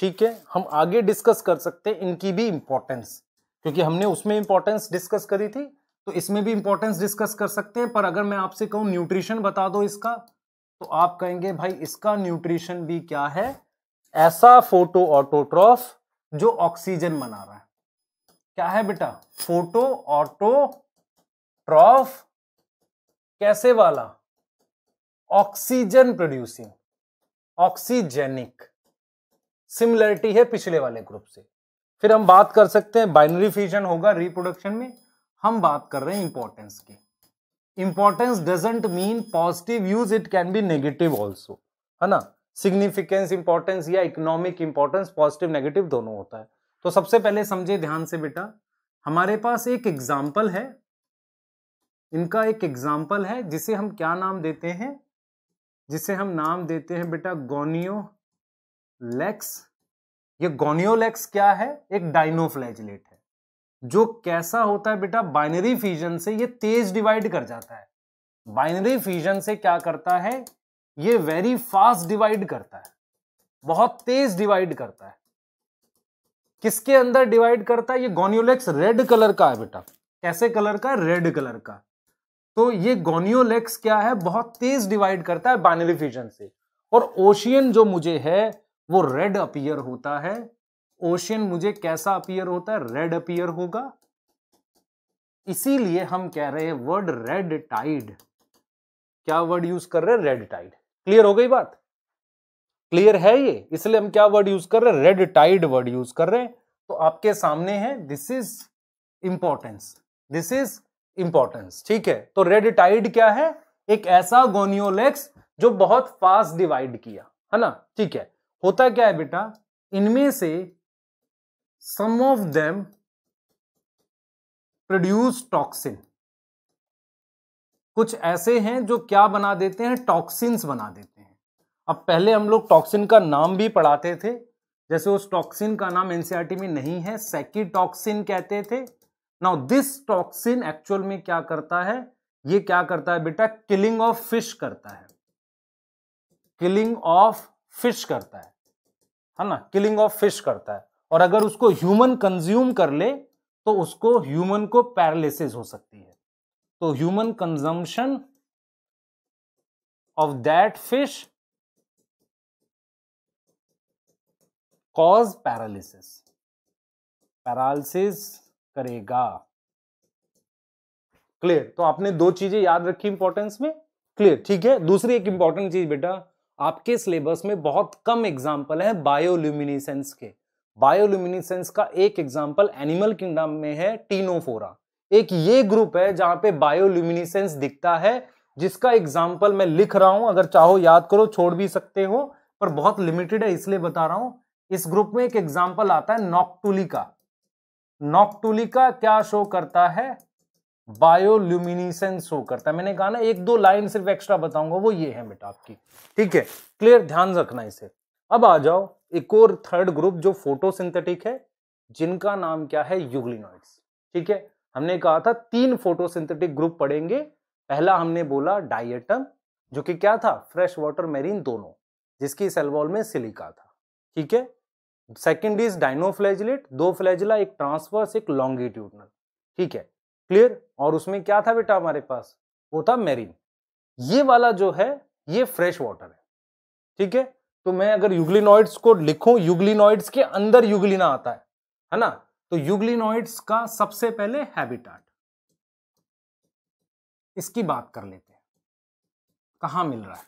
ठीक है हम आगे डिस्कस कर सकते हैं इनकी भी इंपॉर्टेंस क्योंकि हमने उसमें इंपॉर्टेंस डिस्कस करी थी तो इसमें भी इंपॉर्टेंस डिस्कस कर सकते हैं पर अगर मैं आपसे कहूं न्यूट्रिशन बता दो इसका तो आप कहेंगे भाई इसका न्यूट्रिशन भी क्या है ऐसा फोटो ऑटोट्रॉफ जो ऑक्सीजन बना रहा है क्या है बेटा फोटो ऑटोट्रॉफ कैसे वाला ऑक्सीजन प्रोड्यूसिंग ऑक्सीजेनिक सिमिलरिटी है पिछले वाले ग्रुप से फिर हम बात कर सकते हैं बाइनरी फ्यूजन होगा रिप्रोडक्शन में हम बात कर रहे हैं इंपॉर्टेंस की importance doesn't mean positive use it can be negative also है ना सिग्निफिकेंस इंपॉर्टेंस या इकोनॉमिक इंपॉर्टेंस पॉजिटिव नेगेटिव दोनों होता है तो सबसे पहले समझे ध्यान से बेटा हमारे पास एक एग्जाम्पल है इनका एक एग्जाम्पल है जिसे हम क्या नाम देते हैं जिसे हम नाम देते हैं बेटा गोनियो लेक्स ये गोनियोलेक्स क्या है एक डाइनोफ्लैजिलेट है जो कैसा होता है बेटा बाइनरी फ्यूजन से ये तेज डिवाइड कर जाता है बाइनरी फ्यूजन से क्या करता है ये वेरी फास्ट डिवाइड करता है बहुत तेज डिवाइड करता है किसके अंदर डिवाइड करता है ये गोनियोलेक्स रेड कलर का है बेटा कैसे कलर का रेड कलर का तो ये गोनियोलेक्स क्या है बहुत तेज डिवाइड करता है बाइनरी फ्यूजन से और ओशियन जो मुझे है वो रेड अपियर होता है ओशियन मुझे कैसा अपियर होता है रेड अपियर होगा इसीलिए हम कह रहे हैं वर्ड रेड टाइड क्या वर्ड यूज कर रहे हैं रेड टाइड क्लियर हो गई बात क्लियर है ये इसलिए हम क्या वर्ड यूज कर रहे हैं रेड टाइड वर्ड यूज कर रहे हैं तो आपके सामने है this is importance this is importance ठीक है तो रेड टाइड क्या है एक ऐसा गोनियोलेक्स जो बहुत फास्ट डिवाइड किया है ना ठीक है होता क्या है बेटा इनमें से some of them produce toxin कुछ ऐसे हैं जो क्या बना देते हैं टॉक्सिन्स बना देते हैं अब पहले हम लोग टॉक्सिन का नाम भी पढ़ाते थे जैसे उस टॉक्सिन का नाम एनसीईआरटी e में नहीं है सेकी टॉक्सिन कहते थे नाउ दिस टॉक्सिन एक्चुअल में क्या करता है ये क्या करता है बेटा किलिंग ऑफ फिश करता है किलिंग ऑफ फिश करता है है ना किलिंग ऑफ फिश करता है और अगर उसको ह्यूमन कंज्यूम कर ले तो उसको ह्यूमन को पैरालिसिस हो सकती है तो human consumption of that fish cause paralysis paralysis करेगा क्लियर तो आपने दो चीजें याद रखी इंपॉर्टेंस में क्लियर ठीक है दूसरी एक इंपॉर्टेंट चीज बेटा आपके सिलेबस में बहुत कम एग्जाम्पल है बायोल्यूमिनिसेंस के बायोल्यूमिनिसेंस का एक एग्जाम्पल एनिमल किंगडम में है टीनोफोरा एक ये ग्रुप है जहां पे बायोल्यूमिनिसेंस दिखता है जिसका एग्जाम्पल मैं लिख रहा हूं अगर चाहो याद करो छोड़ भी सकते हो पर बहुत लिमिटेड है इसलिए बता रहा हूं इस ग्रुप में एक एग्जाम्पल आता है नॉकटुलिका नॉकटुलिका क्या शो करता है बायोल्यूमिनिसेंस शो करता है मैंने कहा ना एक दो लाइन सिर्फ एक्स्ट्रा बताऊंगा वो ये है बेटा आपकी ठीक है क्लियर ध्यान रखना इसे अब आ जाओ एक और थर्ड ग्रुप जो फोटो है जिनका नाम क्या है यूग्लिनॉइड्स ठीक है हमने कहा था तीन फोटोसिंथेटिक ग्रुप पढ़ेंगे पहला हमने बोला डाइएटम जो कि क्या था फ्रेश वाटर मेरीन दोनों जिसकी सेलवॉल में सिलिका था ठीक है सेकेंड इज डाइनोफ्लैजिलेट दो फ्लैजिला एक ट्रांसवर्स एक लॉन्गिट्यूडनल ठीक है क्लियर और उसमें क्या था बेटा हमारे पास वो था मेरीन ये वाला जो है ये फ्रेश वाटर है ठीक है तो मैं अगर यूग्लिनॉइड्स को लिखूं यूग्लिनॉइड्स के अंदर युगलिना आता है है ना तो यूग्लिनॉइड्स का सबसे पहले हैबिटाट इसकी बात कर लेते हैं कहा मिल रहा है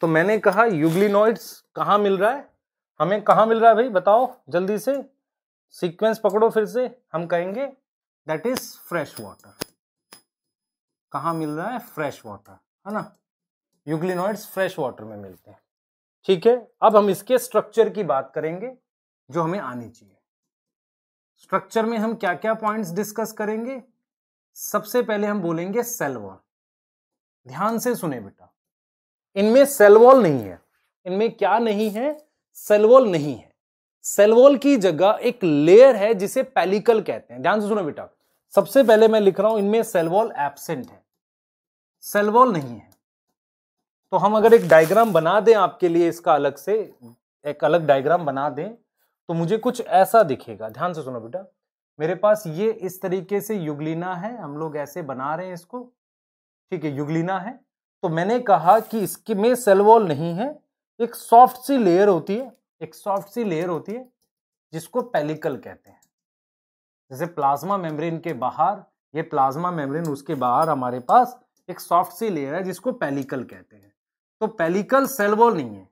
तो मैंने कहा यूग्लिनॉइड्स कहां मिल रहा है हमें कहां मिल रहा है भाई बताओ जल्दी से सीक्वेंस पकड़ो फिर से हम कहेंगे दैट इज फ्रेश वाटर कहाँ मिल रहा है फ्रेश वाटर है ना यूग्लिनॉइड्स फ्रेश वाटर में मिलते हैं ठीक है अब हम इसके स्ट्रक्चर की बात करेंगे जो हमें आनी चाहिए स्ट्रक्चर में हम क्या क्या पॉइंट्स डिस्कस करेंगे सबसे पहले हम बोलेंगे सेल वॉल ध्यान से सुने बेटा इनमें सेल वॉल नहीं है इनमें क्या नहीं है सेल वॉल नहीं है सेलवॉल की जगह एक लेयर है जिसे पेलिकल कहते हैं ध्यान से सुनो बेटा सबसे पहले मैं लिख रहा हूं इनमें सेलवॉल एबसेंट है सेलवॉल नहीं है तो हम अगर एक डायग्राम बना दें आपके लिए इसका अलग से एक अलग डायग्राम बना दें तो मुझे कुछ ऐसा दिखेगा ध्यान से सुनो बेटा मेरे पास ये इस तरीके से युगलीना है हम लोग ऐसे बना रहे हैं इसको ठीक है युगलिना है तो मैंने कहा कि इसके में सेलवॉल नहीं है एक सॉफ्ट सी लेयर होती है एक सॉफ्ट सी लेयर होती है जिसको पेलिकल कहते हैं जैसे प्लाज्मा मेम्ब्रेन के बाहर ये प्लाज्मा मेम्ब्रेन उसके बाहर हमारे पास एक सॉफ्ट सी लेयर है जिसको पेलिकल कहते हैं तो पेलिकल सेल वॉल नहीं है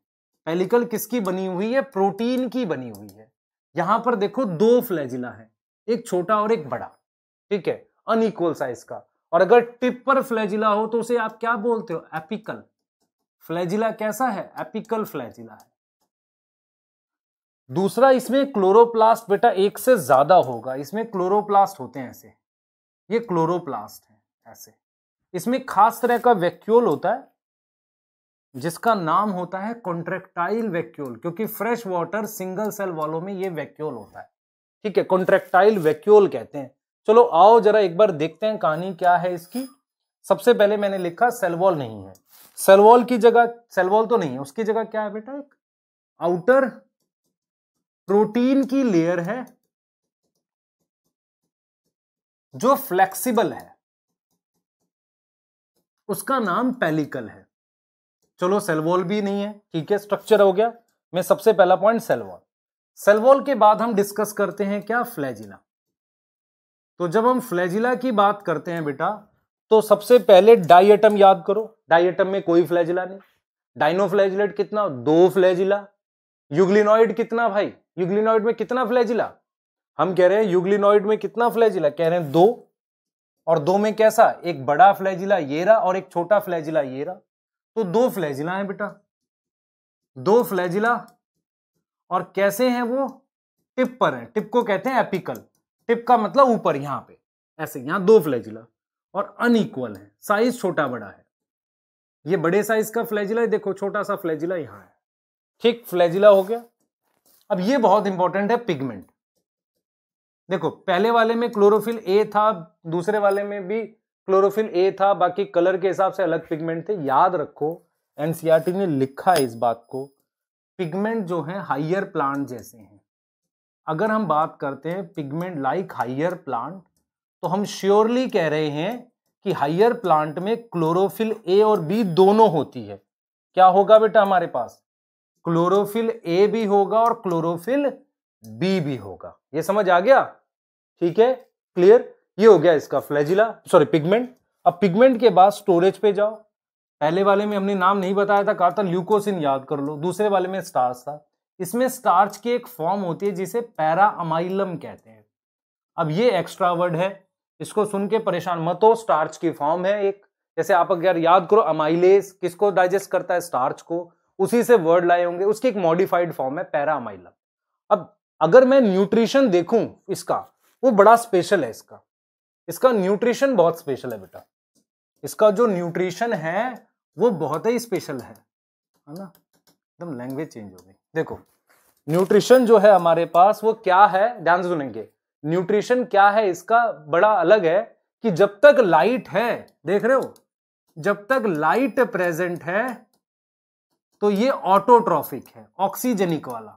पेलिकल किसकी बनी हुई है प्रोटीन की बनी हुई है यहां पर देखो दो फ्लैजिला है एक छोटा और एक बड़ा ठीक है अनइक्वल साइज का और अगर टिप पर फ्लैजिला हो तो उसे आप क्या बोलते हो एपिकल फ्लैजिला कैसा है एपिकल फ्लैजिला है दूसरा इसमें क्लोरोप्लास्ट बेटा एक से ज्यादा होगा इसमें क्लोरोप्लास्ट होते हैं ऐसे ये क्लोरोप्लास्ट है ऐसे इसमें खास तरह का वैक्यूल होता है जिसका नाम होता है कॉन्ट्रेक्टाइल वैक्यूल क्योंकि फ्रेश वाटर सिंगल सेल वालों में ये वैक्यूल होता है ठीक है कॉन्ट्रेक्टाइल वैक्यूल कहते हैं चलो आओ जरा एक बार देखते हैं कहानी क्या है इसकी सबसे पहले मैंने लिखा सेलवॉल नहीं है सेलवॉल की जगह सेलवॉल तो नहीं है उसकी जगह क्या है बेटा एक आउटर प्रोटीन की लेयर है जो फ्लेक्सिबल है उसका नाम पेलिकल है चलो सेलवॉल भी नहीं है ठीक है स्ट्रक्चर हो गया मैं सबसे पहला पॉइंट सेलवॉल सेलवॉल के बाद हम डिस्कस करते हैं क्या फ्लैजिला तो जब हम फ्लैजिला की बात करते हैं बेटा तो सबसे पहले डाइएटम याद करो डाइएटम में कोई फ्लैजिला नहीं डाइनोफ्लैजिलेट कितना दो फ्लैजिला यूग्लिनॉइड कितना भाई यूग्लिनॉइड में कितना फ्लैजिला हम कह रहे हैं यूग्लिनॉइड में कितना फ्लैजिला कह रहे हैं दो और दो में कैसा एक बड़ा फ्लैजिला ये रहा और एक छोटा फ्लैजिला ये रहा तो दो फ्लैजिला है बेटा दो फ्लैजिला और कैसे हैं वो टिप पर है टिप को कहते हैं एपिकल टिप का मतलब ऊपर यहां पे ऐसे यहां दो फ्लैजिला और अनइक्वल है साइज छोटा बड़ा है ये बड़े साइज का फ्लैजिला देखो छोटा सा फ्लैजिला यहां है ठीक फ्लैजिला हो गया अब ये बहुत इंपॉर्टेंट है पिगमेंट देखो पहले वाले में क्लोरोफिल ए था दूसरे वाले में भी क्लोरोफिल ए था बाकी कलर के हिसाब से अलग पिगमेंट थे याद रखो एनसीआरटी e ने लिखा है इस बात को पिगमेंट जो है हाइयर प्लांट जैसे हैं अगर हम बात करते हैं पिगमेंट लाइक हाइयर प्लांट तो हम श्योरली कह रहे हैं कि हाइयर प्लांट में क्लोरोफिल ए और बी दोनों होती है क्या होगा बेटा हमारे पास क्लोरोफिल ए भी होगा और क्लोरोफिल बी भी होगा ये समझ आ गया ठीक है क्लियर ये हो गया इसका फ्लैजिला सॉरी पिगमेंट अब पिगमेंट के बाद स्टोरेज पे जाओ पहले वाले में हमने नाम नहीं बताया था कहा था ल्यूकोसिन याद कर लो दूसरे वाले में स्टार्च था इसमें स्टार्च की एक फॉर्म होती है जिसे पैरा अमाइलम कहते हैं अब ये एक्स्ट्रा वर्ड है इसको सुन के परेशान मत हो स्टार्च की फॉर्म है एक जैसे आप अगर याद करो अमाइलेस किसको डाइजेस्ट करता है स्टार्च को उसी से वर्ड लाए होंगे उसकी एक मॉडिफाइड फॉर्म है पैरामाइलम अब अगर मैं न्यूट्रिशन देखूं इसका वो बड़ा स्पेशल है इसका इसका न्यूट्रिशन बहुत स्पेशल है बेटा इसका जो न्यूट्रिशन है वो बहुत ही स्पेशल है है ना एकदम लैंग्वेज चेंज हो गई देखो न्यूट्रिशन जो है हमारे पास वो क्या है ध्यान सुनेंगे न्यूट्रिशन क्या है इसका बड़ा अलग है कि जब तक लाइट है देख रहे हो जब तक लाइट प्रेजेंट है तो ये ऑटोट्रॉफिक है ऑक्सीजनिक वाला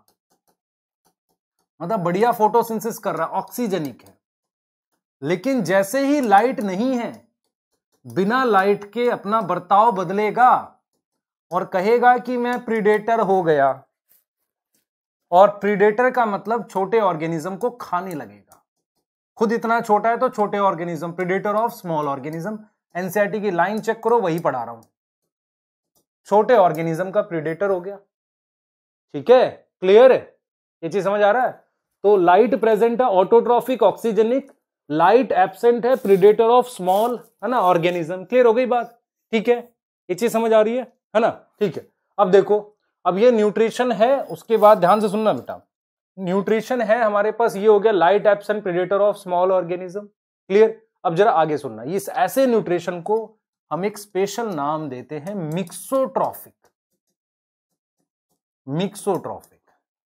मतलब बढ़िया फोटोसिंथेसिस कर रहा है ऑक्सीजनिक है लेकिन जैसे ही लाइट नहीं है बिना लाइट के अपना बर्ताव बदलेगा और कहेगा कि मैं प्रीडेटर हो गया और प्रीडेटर का मतलब छोटे ऑर्गेनिज्म को खाने लगेगा खुद इतना छोटा है तो छोटे organism predator of small organism NCERT की लाइन चेक करो वही पढ़ा रहा हूं छोटे ऑर्गेनिज्म का प्रिडेटर हो गया ठीक है क्लियर है ये चीज समझ आ रहा है तो लाइट प्रेजेंट है ऑटोट्रॉफिक ऑक्सीजनिक लाइट एबसेंट है प्रिडेटर ऑफ स्मॉल है ना ऑर्गेनिज्म क्लियर हो गई बात ठीक है ये चीज समझ आ रही है है ना ठीक है अब देखो अब ये न्यूट्रिशन है उसके बाद ध्यान से सुनना बेटा न्यूट्रिशन है हमारे पास ये हो गया light absent predator of small organism clear अब जरा आगे सुनना इस ऐसे न्यूट्रिशन को हम एक स्पेशल नाम देते हैं मिक्सोट्रॉफिक मिक्सोट्रॉफिक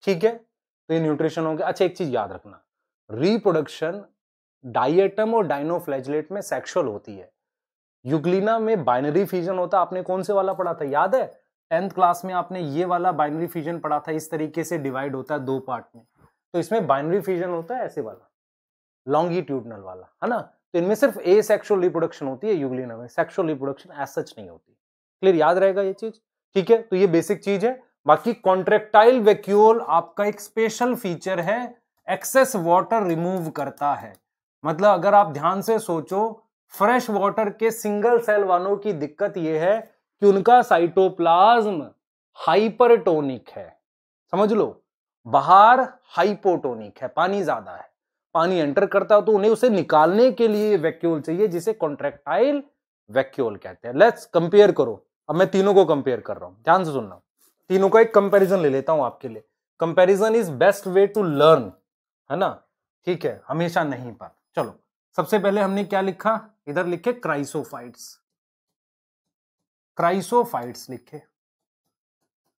ठीक है तो ये न्यूट्रिशन हो गया अच्छा एक चीज याद रखना रिप्रोडक्शन डाइएटम और डाइनोफ्लैजलेट में सेक्सुअल होती है युगलिना में बाइनरी फ्यूजन होता आपने कौन से वाला पढ़ा था याद है टेंथ क्लास में आपने ये वाला बाइनरी फ्यूजन पढ़ा था इस तरीके से डिवाइड होता है दो पार्ट में तो इसमें बाइनरी फ्यूजन होता है ऐसे वाला लॉन्गिट्यूडनल वाला है ना तो इनमें सिर्फ ए सेक्शुअल रिप्रोडक्शन होती है यूगलिना में सेक्शुअल रिप्रोडक्शन एज सच नहीं होती क्लियर याद रहेगा ये चीज ठीक है तो ये बेसिक चीज है बाकी कॉन्ट्रेक्टाइल वैक्यूल आपका एक स्पेशल फीचर है एक्सेस वाटर रिमूव करता है मतलब अगर आप ध्यान से सोचो फ्रेश वाटर के सिंगल सेल वालों की दिक्कत यह है कि उनका साइटोप्लाज्म हाइपरटोनिक है समझ लो बाहर हाइपोटोनिक है पानी ज्यादा है पानी एंटर करता है तो उन्हें उसे निकालने के लिए वैक्यूल चाहिए जिसे कॉन्ट्रेक्टाइल वैक्यूल कहते हैं लेट्स कंपेयर करो अब मैं तीनों को कंपेयर कर रहा हूं ध्यान से सुनना तीनों का एक कंपेरिजन ले लेता हूं आपके लिए comparison is best way to learn है ना ठीक है हमेशा नहीं पर चलो सबसे पहले हमने क्या लिखा इधर लिखे क्राइसोफाइट्स क्राइसोफाइट्स लिखे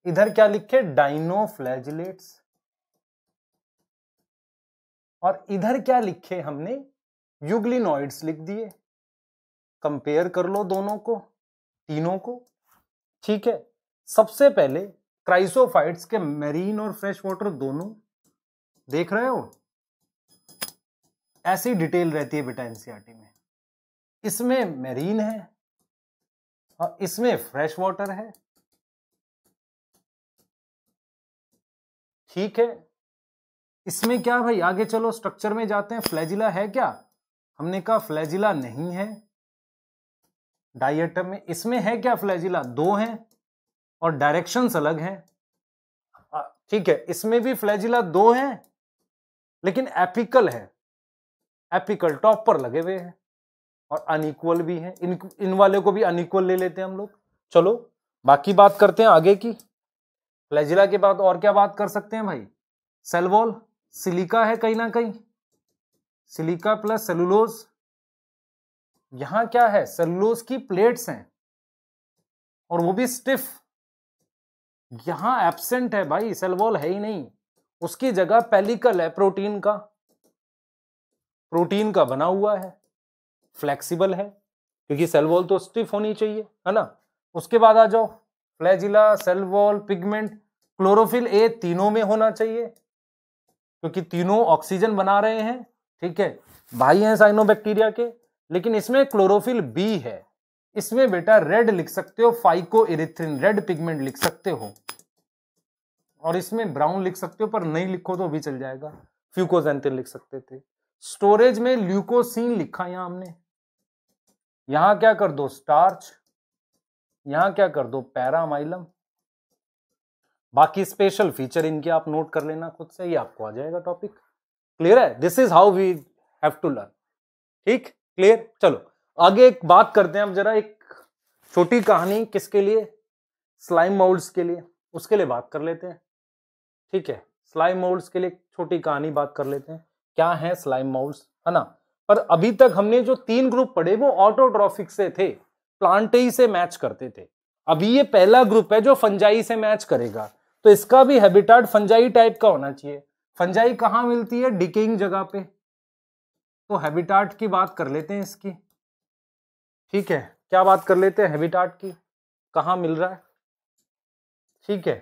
इधर क्या लिखे डाइनोफ्लैजिलेट्स और इधर क्या लिखे हमने यूग्लिनॉइड्स लिख दिए कंपेयर कर लो दोनों को तीनों को ठीक है सबसे पहले क्राइसोफाइट्स के मेरीन और फ्रेश वाटर दोनों देख रहे हो ऐसी डिटेल रहती है बेटा एनसीआरटी में इसमें मेरीन है और इसमें फ्रेश वाटर है ठीक है इसमें क्या भाई आगे चलो स्ट्रक्चर में जाते हैं फ्लैजिला है क्या हमने कहा फ्लैजिला नहीं है डाइएटम में इसमें है क्या फ्लैजिला दो हैं और डायरेक्शंस अलग हैं ठीक है इसमें भी फ्लैजिला दो हैं लेकिन एपिकल है एपिकल टॉप पर लगे हुए हैं और अनइक्वल भी है इन इन वाले को भी अनइक्वल ले लेते हैं हम लोग चलो बाकी बात करते हैं आगे की फ्लैजिला के बाद और क्या बात कर सकते हैं भाई सेलवॉल सिलिका है कहीं ना कहीं सिलिका प्लस सेलुलोज यहां क्या है सेलुलोज की प्लेट्स हैं और वो भी स्टिफ यहां एब्सेंट है भाई सेलवॉल है ही नहीं उसकी जगह पेलिकल है प्रोटीन का प्रोटीन का बना हुआ है फ्लेक्सिबल है क्योंकि सेल वॉल तो स्टिफ होनी चाहिए है ना उसके बाद आ जाओ flagella cell wall pigment chlorophyll a तीनों में होना चाहिए क्योंकि तीनों ऑक्सीजन बना रहे हैं ठीक है भाई हैं साइनोबैक्टीरिया के लेकिन इसमें क्लोरोफिल बी है इसमें बेटा रेड लिख सकते हो फाइको इरिथ्रिन रेड पिगमेंट लिख सकते हो और इसमें ब्राउन लिख सकते हो पर नहीं लिखो तो भी चल जाएगा फ्यूकोजेंथिन लिख सकते थे स्टोरेज में ल्यूकोसिन लिखा यहां हमने यहां क्या कर दो स्टार्च यहां क्या कर दो पैरामाइलम बाकी स्पेशल फीचर इनके आप नोट कर लेना खुद से ही आपको आ जाएगा टॉपिक क्लियर है this is how we have to learn ठीक क्लियर चलो आगे एक बात करते हैं हम जरा एक छोटी कहानी किसके लिए स्लाइम मोल्ड्स के लिए उसके लिए बात कर लेते हैं ठीक है स्लाइम मोल्ड्स के लिए छोटी कहानी बात कर लेते हैं क्या है स्लाइम मोल्ड्स है ना पर अभी तक हमने जो तीन ग्रुप पढ़े वो ऑटोट्रॉफिक से थे प्लांटेई से मैच करते थे अभी ये पहला ग्रुप है जो फंजाई से मैच करेगा तो इसका भी हैबिटाट फंजाई टाइप का होना चाहिए फंजाई कहाँ मिलती है डिकेइंग जगह पे तो हैबिटाट की बात कर लेते हैं इसकी ठीक है क्या बात कर लेते हैं हैबिटाट की कहाँ मिल रहा है ठीक है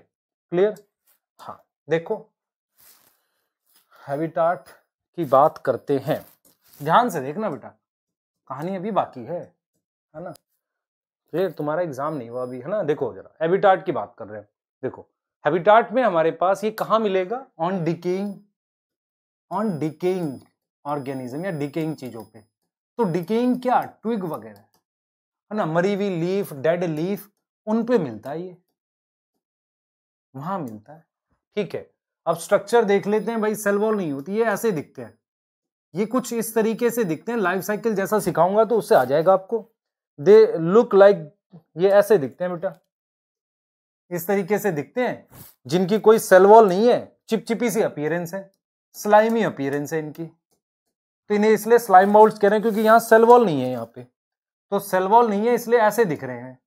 क्लियर हाँ देखो हैबिटाट की बात करते हैं ध्यान से देखना बेटा कहानी अभी बाकी है है ना फिर तुम्हारा एग्जाम नहीं हुआ अभी है ना देखो जरा हैबिटाट की बात कर रहे हैं देखो हैबिटाट में हमारे पास ये कहाँ मिलेगा on decaying on decaying organism या डिकेइंग चीजों पे तो डिकेइंग क्या ट्विग वगैरह है ना मरी हुई लीफ डेड लीफ उन पे मिलता है ये वहां मिलता है ठीक है अब स्ट्रक्चर देख लेते हैं भाई सेल वॉल नहीं होती ये ऐसे दिखते हैं ये कुछ इस तरीके से दिखते हैं लाइफ साइकिल जैसा सिखाऊंगा तो उससे आ जाएगा आपको दे लुक लाइक ये ऐसे दिखते हैं बेटा इस तरीके से दिखते हैं जिनकी कोई सेल वॉल नहीं है चिपचिपी सी अपियरेंस है स्लाइमी अपियरेंस है इनकी तो इन्हें इसलिए स्लाइम मोल्ड कह रहे हैं क्योंकि यहाँ सेल वॉल नहीं है यहाँ पे तो सेल वॉल नहीं है इसलिए ऐसे दिख रहे हैं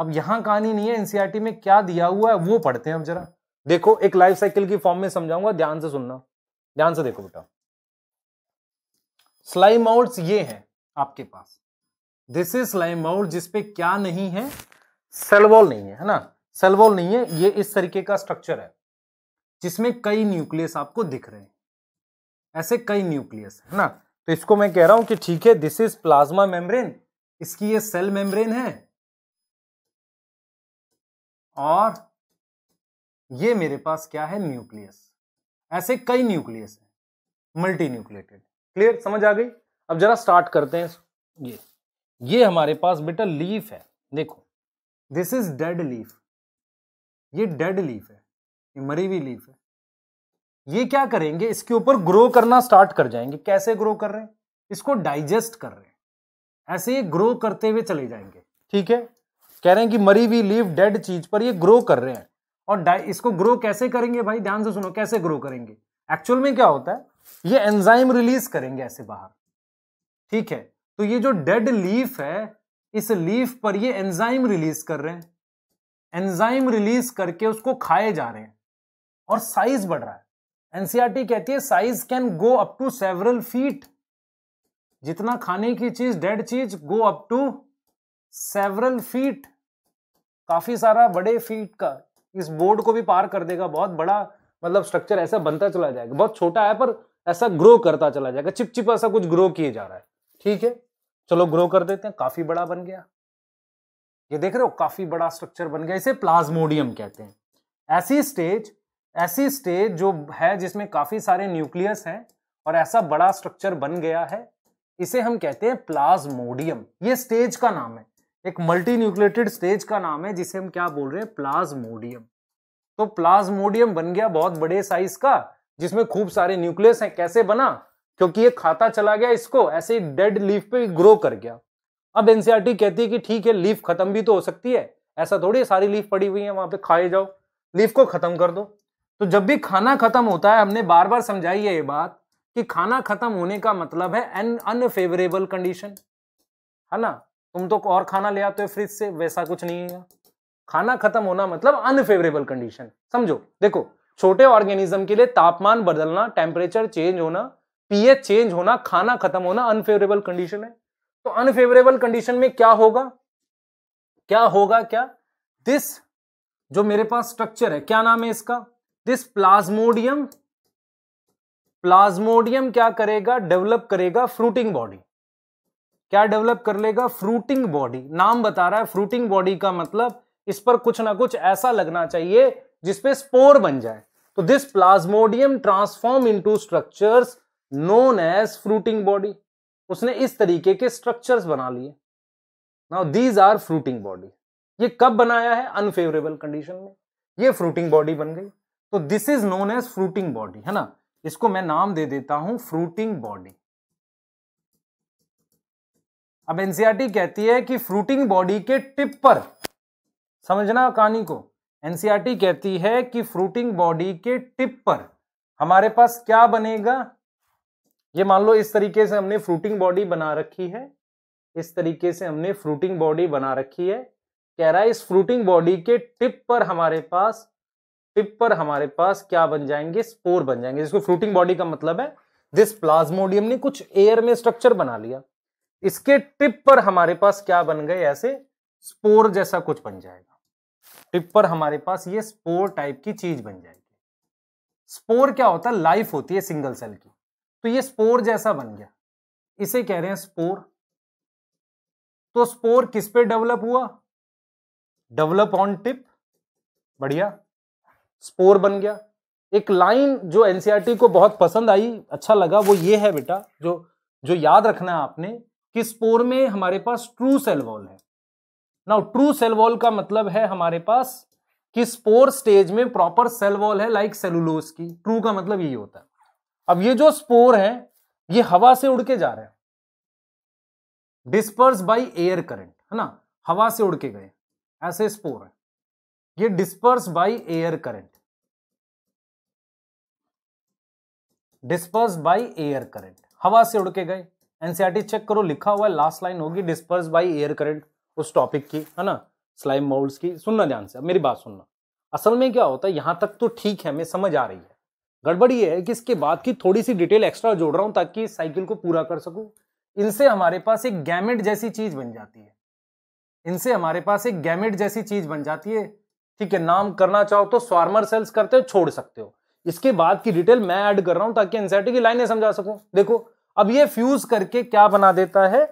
अब यहाँ कहानी नहीं है एनसीईआरटी e में क्या दिया हुआ है वो पढ़ते हैं हम जरा देखो एक लाइफ साइकिल की फॉर्म में समझाऊंगा ध्यान से सुनना ध्यान से देखो बेटा स्लाइम माउल्स ये है आपके पास दिस इज स्लाइम माउल जिसपे क्या नहीं है सेलवॉल नहीं है है ना सेल वॉल नहीं है ये इस तरीके का स्ट्रक्चर है जिसमें कई न्यूक्लियस आपको दिख रहे हैं ऐसे कई न्यूक्लियस है ना तो इसको मैं कह रहा हूं कि ठीक है दिस इज प्लाज्मा मेम्ब्रेन इसकी ये सेल मेम्ब्रेन है और ये मेरे पास क्या है न्यूक्लियस ऐसे कई न्यूक्लियस है मल्टी न्यूक्लिएटेड क्लियर समझ आ गई अब जरा स्टार्ट करते हैं ये ये हमारे पास बेटा लीफ है देखो दिस इज डेड लीफ ये डेड लीफ है ये मरी हुई लीफ है ये क्या करेंगे इसके ऊपर ग्रो करना स्टार्ट कर जाएंगे कैसे ग्रो कर रहे हैं इसको डाइजेस्ट कर रहे हैं ऐसे ये ग्रो करते हुए चले जाएंगे ठीक है कह रहे हैं कि मरी हुई लीफ डेड चीज पर ये ग्रो कर रहे हैं और इसको ग्रो कैसे करेंगे भाई ध्यान से सुनो कैसे ग्रो करेंगे एक्चुअल में क्या होता है ये एंजाइम रिलीज करेंगे ऐसे बाहर ठीक है तो ये जो डेड लीफ है इस लीफ पर ये एंजाइम रिलीज कर रहे हैं एंजाइम रिलीज करके उसको खाए जा रहे हैं और साइज बढ़ रहा है एनसीआरटी कहती है size can go up to several feet जितना खाने की चीज डेड चीज go up to several feet काफी सारा बड़े फीट का इस बोर्ड को भी पार कर देगा बहुत बड़ा मतलब स्ट्रक्चर ऐसा बनता चला जाएगा बहुत छोटा है पर ऐसा ग्रो करता चला जाएगा चिपचिप ऐसा कुछ ग्रो किए जा रहा है ठीक है चलो ग्रो कर देते हैं काफी बड़ा बन गया ये देख रहे हो काफी बड़ा स्ट्रक्चर बन गया इसे प्लाज्मोडियम कहते हैं ऐसी स्टेज ऐसी स्टेज जो है जिसमें काफी सारे न्यूक्लियस हैं और ऐसा बड़ा स्ट्रक्चर बन गया है इसे हम कहते हैं प्लाज्मोडियम ये स्टेज का नाम है एक मल्टी न्यूक्लेटेड स्टेज का नाम है जिसे हम क्या बोल रहे हैं प्लाज्मोडियम तो प्लाज्मोडियम बन गया बहुत बड़े साइज का जिसमें खूब सारे न्यूक्लियस हैं कैसे बना क्योंकि ये खाता चला गया इसको ऐसे डेड लीफ पे ग्रो कर गया अब एनसीआरटी e कहती है कि ठीक है लीफ खत्म भी तो हो सकती है ऐसा थोड़ी सारी लीफ पड़ी हुई है वहां पे खाए जाओ लीफ को खत्म कर दो तो जब भी खाना खत्म होता है हमने बार बार समझाई है ये बात कि खाना खत्म होने का मतलब है एन अनफेवरेबल कंडीशन है ना तुम तो और खाना ले आते हो फ्रिज से वैसा कुछ नहीं है खाना खत्म होना मतलब अनफेवरेबल कंडीशन समझो देखो छोटे ऑर्गेनिज्म के लिए तापमान बदलना टेम्परेचर चेंज होना पीएच चेंज होना खाना खत्म होना अनफेवरेबल कंडीशन है तो अनफेवरेबल कंडीशन में क्या होगा क्या होगा क्या दिस जो मेरे पास स्ट्रक्चर है क्या नाम है इसका दिस प्लाज्मोडियम प्लाज्मोडियम क्या करेगा डेवलप करेगा फ्रूटिंग बॉडी क्या डेवलप कर लेगा फ्रूटिंग बॉडी नाम बता रहा है फ्रूटिंग बॉडी का मतलब इस पर कुछ ना कुछ ऐसा लगना चाहिए जिसपे स्पोर बन जाए तो this plasmodium transform into structures known as fruiting body उसने इस तरीके के स्ट्रक्चर्स बना लिए now these are fruiting body ये कब बनाया है अनफेवरेबल कंडीशन में ये फ्रूटिंग बॉडी बन गई तो this is known as fruiting body है ना इसको मैं नाम दे देता हूं फ्रूटिंग बॉडी अब एनसीआरटी e कहती है कि फ्रूटिंग बॉडी के टिप पर समझना कहानी को एनसीआरटी e कहती है कि फ्रूटिंग बॉडी के टिप पर हमारे पास क्या बनेगा ये मान लो इस तरीके से हमने फ्रूटिंग बॉडी बना रखी है इस तरीके से हमने फ्रूटिंग बॉडी बना रखी है कह रहा है इस फ्रूटिंग बॉडी के टिप पर हमारे पास टिप पर हमारे पास क्या बन जाएंगे स्पोर बन जाएंगे जिसको फ्रूटिंग बॉडी का मतलब है दिस प्लाज्मोडियम ने कुछ एयर में स्ट्रक्चर बना लिया इसके टिप पर हमारे पास क्या बन गए ऐसे स्पोर जैसा कुछ बन जाएगा टिप पर हमारे पास ये स्पोर टाइप की चीज बन जाएगी स्पोर क्या होता है लाइफ होती है सिंगल सेल की तो ये स्पोर जैसा बन गया इसे कह रहे हैं स्पोर तो स्पोर किस पे डेवलप हुआ डेवलप ऑन टिप बढ़िया स्पोर बन गया एक लाइन जो एनसीईआरटी e को बहुत पसंद आई अच्छा लगा वो ये है बेटा जो जो याद रखना है आपने कि स्पोर में हमारे पास ट्रू सेल वॉल है नाउ ट्रू सेल वॉल का मतलब है हमारे पास कि स्पोर स्टेज में प्रॉपर सेल वॉल है लाइक सेलुलोज की ट्रू का मतलब यही होता है अब ये जो स्पोर है ये हवा से उड़ के जा रहे हैं डिस्पर्स बाई एयर करंट है ना हवा से उड़ के गए ऐसे स्पोर है ये disperse by air current disperse by air current हवा से उड़ के गए एनसीआरटी चेक e करो लिखा हुआ है लास्ट लाइन होगी डिस्पर्स बाई एयर करंट उस टॉपिक की है ना स्लाइम मोल्ड की सुनना ध्यान से अब मेरी बात सुनना असल में क्या होता है यहां तक तो ठीक है मैं समझ आ रही है गड़बड़ ये है कि इसके बाद की थोड़ी सी डिटेल एक्स्ट्रा जोड़ रहा हूं ताकि इस साइकिल को पूरा कर सकूं इनसे हमारे पास एक गैमेट जैसी चीज बन जाती है इनसे हमारे पास एक गैमेट जैसी चीज बन जाती है ठीक है नाम करना चाहो तो स्वार्मर सेल्स करते हो छोड़ सकते हो इसके बाद की डिटेल मैं ऐड कर रहा हूं ताकि एनसाइटी की लाइनें समझा सकूं देखो अब ये फ्यूज करके क्या बना देता है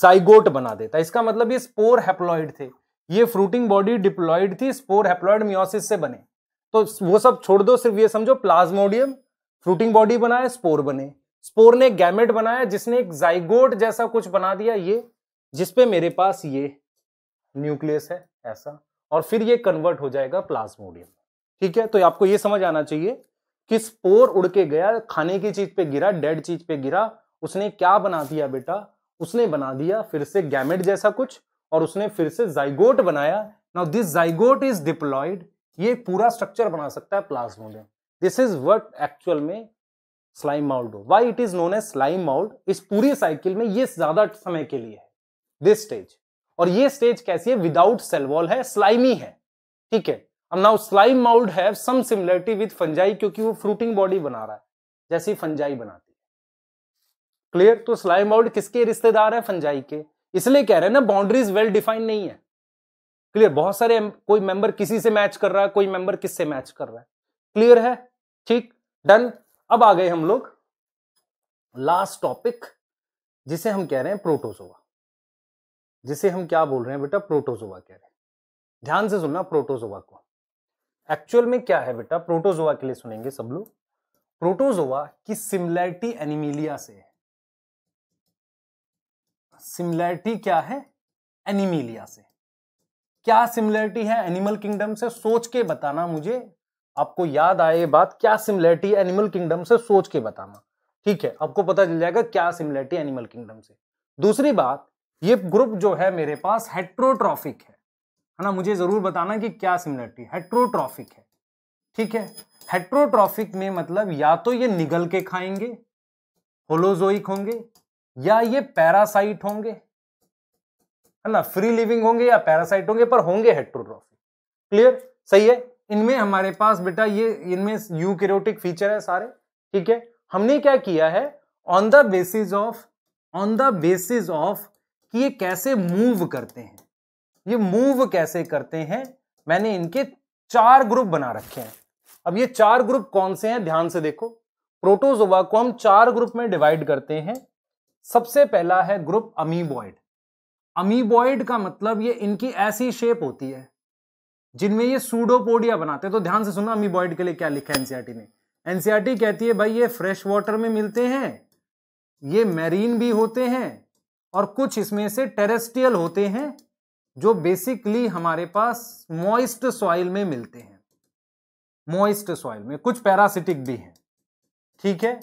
जाइगोट बना देता है इसका मतलब ये स्पोर हैप्लॉइड थे ये फ्रूटिंग बॉडी डिप्लॉइड थी स्पोर हैप्लॉइड मियोसिस से बने तो वो सब छोड़ दो सिर्फ ये समझो प्लाज्मोडियम फ्रूटिंग बॉडी बनाया स्पोर बने स्पोर ने गैमेट बनाया जिसने एक जाइगोट जैसा कुछ बना दिया ये जिसपे मेरे पास ये न्यूक्लियस है ऐसा और फिर ये कन्वर्ट हो जाएगा प्लाज्मोडियम ठीक है तो आपको ये समझ आना चाहिए कि स्पोर उड़ के गया खाने की चीज पे गिरा डेड चीज पे गिरा उसने क्या बना दिया बेटा उसने बना दिया फिर से गैमेट जैसा कुछ और उसने फिर से जाइगोट बनाया now this zygote is diploid ये पूरा स्ट्रक्चर बना सकता है plasmodium this is what actual में slime mould why it is known as slime mould इस पूरी साइकिल में ये ज्यादा समय के लिए है दिस स्टेज और ये स्टेज कैसी है विदाउट सेल वॉल है स्लाइमी है ठीक है अब now slime mould have some similarity with fungi क्योंकि वो फ्रूटिंग बॉडी बना रहा है जैसी फंजाई बनाती है क्लियर तो स्लाइम माउल्ड किसके रिश्तेदार है फंजाई के इसलिए कह रहे हैं ना बाउंड्रीज वेल डिफाइन नहीं है क्लियर बहुत सारे कोई मेंबर किसी से मैच कर रहा है कोई मेंबर किससे मैच कर रहा है क्लियर है ठीक डन अब आ गए हम लोग लास्ट टॉपिक जिसे हम कह रहे हैं प्रोटोजोवा जिसे हम क्या बोल रहे हैं बेटा प्रोटोजोवा कह रहे हैं ध्यान से सुनना प्रोटोजोवा को एक्चुअल में क्या है बेटा प्रोटोजोवा के लिए सुनेंगे सब लोग प्रोटोजोवा की सिमिलैरिटी एनिमीलिया से है सिमिलैरिटी क्या है एनिमीलिया से क्या सिमिलरिटी है एनिमल किंगडम से सोच के बताना मुझे आपको याद आए बात क्या सिमिलरिटी एनिमल किंगडम से सोच के बताना ठीक है आपको पता चल जाएगा क्या सिमिलरिटी एनिमल किंगडम से दूसरी बात ये ग्रुप जो है मेरे पास हेट्रोट्रॉफिक है है ना मुझे जरूर बताना कि क्या सिमिलरिटी हेट्रोट्रॉफिक है ठीक है हेट्रोट्रॉफिक में मतलब या तो ये निगल के खाएंगे होलोजोइक होंगे या ये पैरासाइट होंगे है ना फ्री लिविंग होंगे या पैरासाइट होंगे पर होंगे हेट्रोट्रॉफी क्लियर सही है इनमें हमारे पास बेटा ये इनमें यूकेरियोटिक फीचर है सारे ठीक है हमने क्या किया है on the basis of on the basis of कि ये कैसे मूव करते हैं ये मूव कैसे करते हैं मैंने इनके चार ग्रुप बना रखे हैं अब ये चार ग्रुप कौन से हैं ध्यान से देखो प्रोटोजोवा को हम चार ग्रुप में डिवाइड करते हैं सबसे पहला है ग्रुप अमीबॉइड अमीबॉइड का मतलब ये इनकी ऐसी शेप होती है जिनमें ये सूडोपोडिया बनाते हैं तो ध्यान से सुनना अमीबॉइड के लिए क्या लिखा है एनसीआरटी e ने एनसीआरटी e कहती है भाई ये फ्रेश वाटर में मिलते हैं ये मैरीन भी होते हैं और कुछ इसमें से टेरेस्ट्रियल होते हैं जो बेसिकली हमारे पास मॉइस्ट सॉइल में मिलते हैं मॉइस्ट सॉइल में कुछ पैरासिटिक भी हैं ठीक है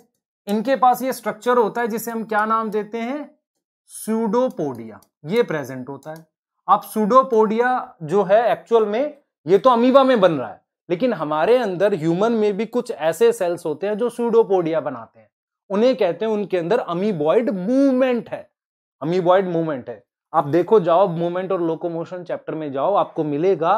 इनके पास ये स्ट्रक्चर होता है जिसे हम क्या नाम देते हैं सूडोपोडिया ये प्रेजेंट होता है आप सूडोपोडिया जो है एक्चुअल में ये तो अमीबा में बन रहा है लेकिन हमारे अंदर ह्यूमन में भी कुछ ऐसे सेल्स होते हैं जो सूडोपोडिया बनाते हैं उन्हें कहते हैं उनके अंदर अमीबॉइड मूवमेंट है अमीबॉइड मूवमेंट है आप देखो जाओ मूवमेंट और लोकोमोशन चैप्टर में जाओ आपको मिलेगा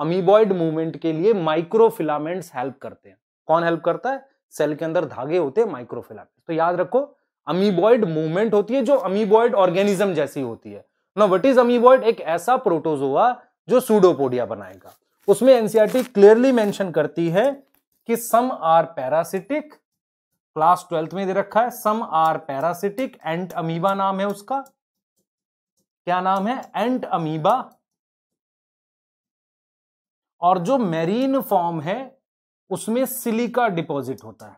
अमीबॉइड मूवमेंट के लिए माइक्रोफिलामेंट्स हेल्प करते हैं कौन हेल्प करता है सेल के अंदर धागे होते हैं माइक्रोफिलामेंट तो याद रखो अमीबॉइड मूवमेंट होती है जो अमीबॉइड ऑर्गेनिज्म जैसी होती है ना वट इज अमीबॉइड एक ऐसा प्रोटोजोआ जो सूडोपोडिया बनाएगा उसमें एनसीआरटी क्लियरली मेंशन करती है कि some are parasitic class twelfth में दे रखा है some are parasitic Entamoeba नाम है उसका क्या नाम है एंट अमीबा और जो मैरीन फॉर्म है उसमें सिलिका डिपॉजिट होता है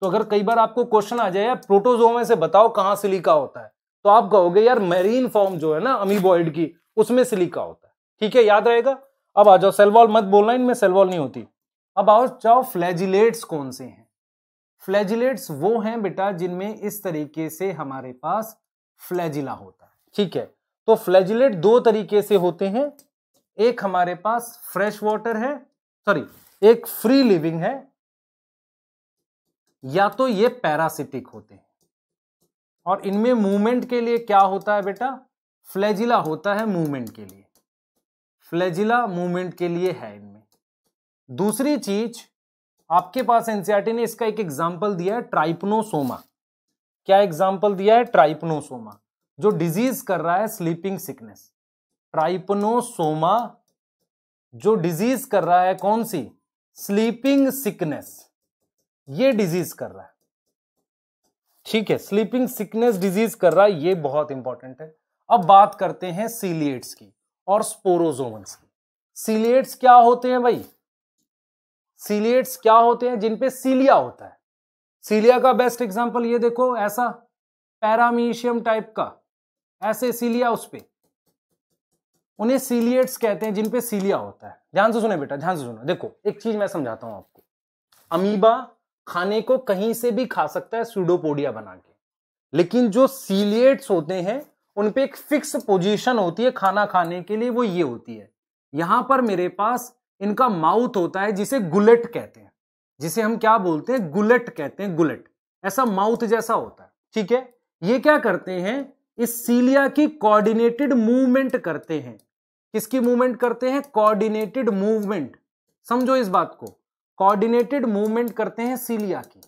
तो अगर कई बार आपको क्वेश्चन आ जाए प्रोटोजो में से बताओ कहाँ सिलिका होता है तो आप कहोगे यार मेरीन फॉर्म जो है ना अमीबॉइड की उसमें सिलिका होता है ठीक है याद रहेगा अब आ जाओ सेलवॉल मत बोलना इनमें सेलवॉल नहीं होती अब आओ जाओ फ्लैजिलेट्स कौन से हैं फ्लैजिलेट्स वो हैं बेटा जिनमें इस तरीके से हमारे पास फ्लैजिला होता है ठीक है तो फ्लैजिलेट दो तरीके से होते हैं एक हमारे पास फ्रेश वाटर है सॉरी एक फ्री लिविंग है या तो ये पैरासिटिक होते हैं और इनमें मूवमेंट के लिए क्या होता है बेटा फ्लैजिला होता है मूवमेंट के लिए फ्लैजिला मूवमेंट के लिए है इनमें दूसरी चीज आपके पास एनसीआरटी ने इसका एक एग्जाम्पल दिया है ट्राइपनोसोमा क्या एग्जाम्पल दिया है ट्राइपनोसोमा जो डिजीज कर रहा है स्लीपिंग सिकनेस ट्राइपनोसोमा जो डिजीज कर रहा है कौन सी स्लीपिंग सिकनेस ये डिजीज कर रहा है ठीक है स्लीपिंग सिकनेस डिजीज कर रहा है ये बहुत इंपॉर्टेंट है अब बात करते हैं सीलिएट्स की और स्पोरोजोमस की सीलिएट्स क्या होते हैं भाई सीलिएट्स क्या होते हैं जिनपे सीलिया होता है सीलिया का बेस्ट एग्जाम्पल ये देखो ऐसा पैरामीशियम टाइप का ऐसे सीलिया उस पर उन्हें सीलिएट्स कहते हैं जिनपे सीलिया होता है ध्यान से सुने बेटा ध्यान से सुनो देखो एक चीज मैं समझाता हूं आपको अमीबा खाने को कहीं से भी खा सकता है सूडोपोडिया बना के लेकिन जो सीलिएट्स होते हैं उन पे एक फिक्स पोजीशन होती है खाना खाने के लिए वो ये होती है यहां पर मेरे पास इनका माउथ होता है जिसे गुलेट कहते हैं जिसे हम क्या बोलते हैं गुलेट कहते हैं गुलेट ऐसा माउथ जैसा होता है ठीक है ये क्या करते हैं इस सीलिया की कोऑर्डिनेटेड मूवमेंट करते हैं किसकी मूवमेंट करते हैं कोऑर्डिनेटेड मूवमेंट समझो इस बात को कोऑर्डिनेटेड मूवमेंट करते हैं सीलिया की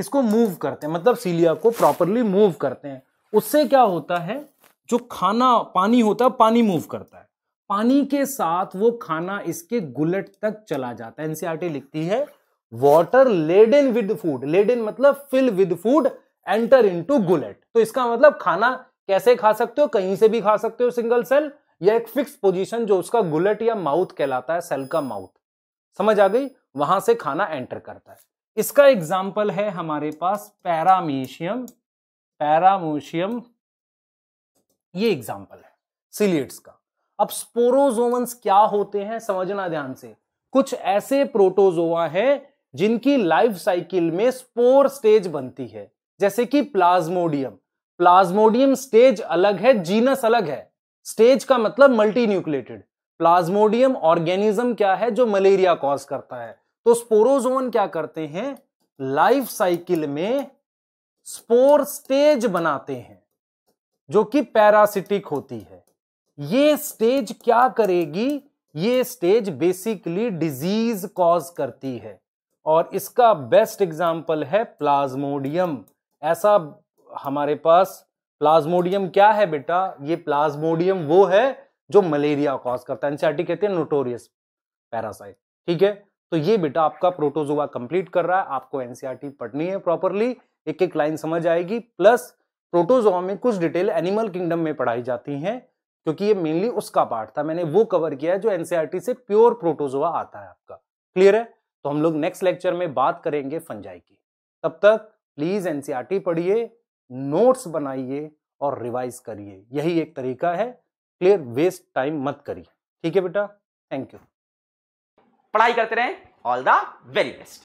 इसको मूव करते हैं मतलब सीलिया को प्रॉपरली मूव करते हैं उससे क्या होता है जो खाना पानी होता है पानी मूव करता है पानी के साथ वो खाना इसके गुलट तक चला जाता है एनसीआरटी e लिखती है water laden with food laden मतलब fill with food enter into gullet तो इसका मतलब खाना कैसे खा सकते हो कहीं से भी खा सकते हो सिंगल सेल या एक फिक्स पोजीशन जो उसका गुलेट या माउथ कहलाता है सेल का माउथ समझ आ गई वहां से खाना एंटर करता है इसका एग्जाम्पल है हमारे पास पैरामीशियम पैरामोशियम ये एग्जाम्पल है सिलियट्स का अब स्पोरोजोवंस क्या होते हैं समझना ध्यान से कुछ ऐसे प्रोटोजोवा हैं जिनकी लाइफ साइकिल में स्पोर स्टेज बनती है जैसे कि प्लाज्मोडियम प्लाज्मोडियम स्टेज अलग है जीनस अलग है स्टेज का मतलब मल्टी न्यूक्लेटेड प्लाज्मोडियम ऑर्गेनिज्म क्या है जो मलेरिया कॉज करता है तो स्पोरोजोन क्या करते हैं लाइफ साइकिल में स्पोर स्टेज बनाते हैं जो कि पैरासिटिक होती है ये स्टेज क्या करेगी ये स्टेज बेसिकली डिजीज कॉज करती है और इसका बेस्ट एग्जाम्पल है प्लाज्मोडियम ऐसा हमारे पास प्लाज्मोडियम क्या है बेटा ये प्लाज्मोडियम वो है जो मलेरिया कॉज करता है एनसीआरटी कहते हैं नोटोरियस पैरासाइट ठीक है तो ये बेटा आपका प्रोटोजोआ कंप्लीट कर रहा है आपको एनसीआरटी e पढ़नी है प्रॉपरली एक एक लाइन समझ आएगी प्लस प्रोटोजोआ में कुछ डिटेल एनिमल किंगडम में पढ़ाई जाती हैं क्योंकि ये मेनली उसका पार्ट था मैंने वो कवर किया है जो एनसीआरटी e से प्योर प्रोटोजोआ आता है आपका क्लियर है तो हम लोग नेक्स्ट लेक्चर में बात करेंगे फंजाई की तब तक प्लीज एनसीआरटी e पढ़िए नोट्स बनाइए और रिवाइज करिए यही एक तरीका है क्लियर वेस्ट टाइम मत करिए ठीक है बेटा थैंक यू पढ़ाई करते रहें ऑल द वेरी बेस्ट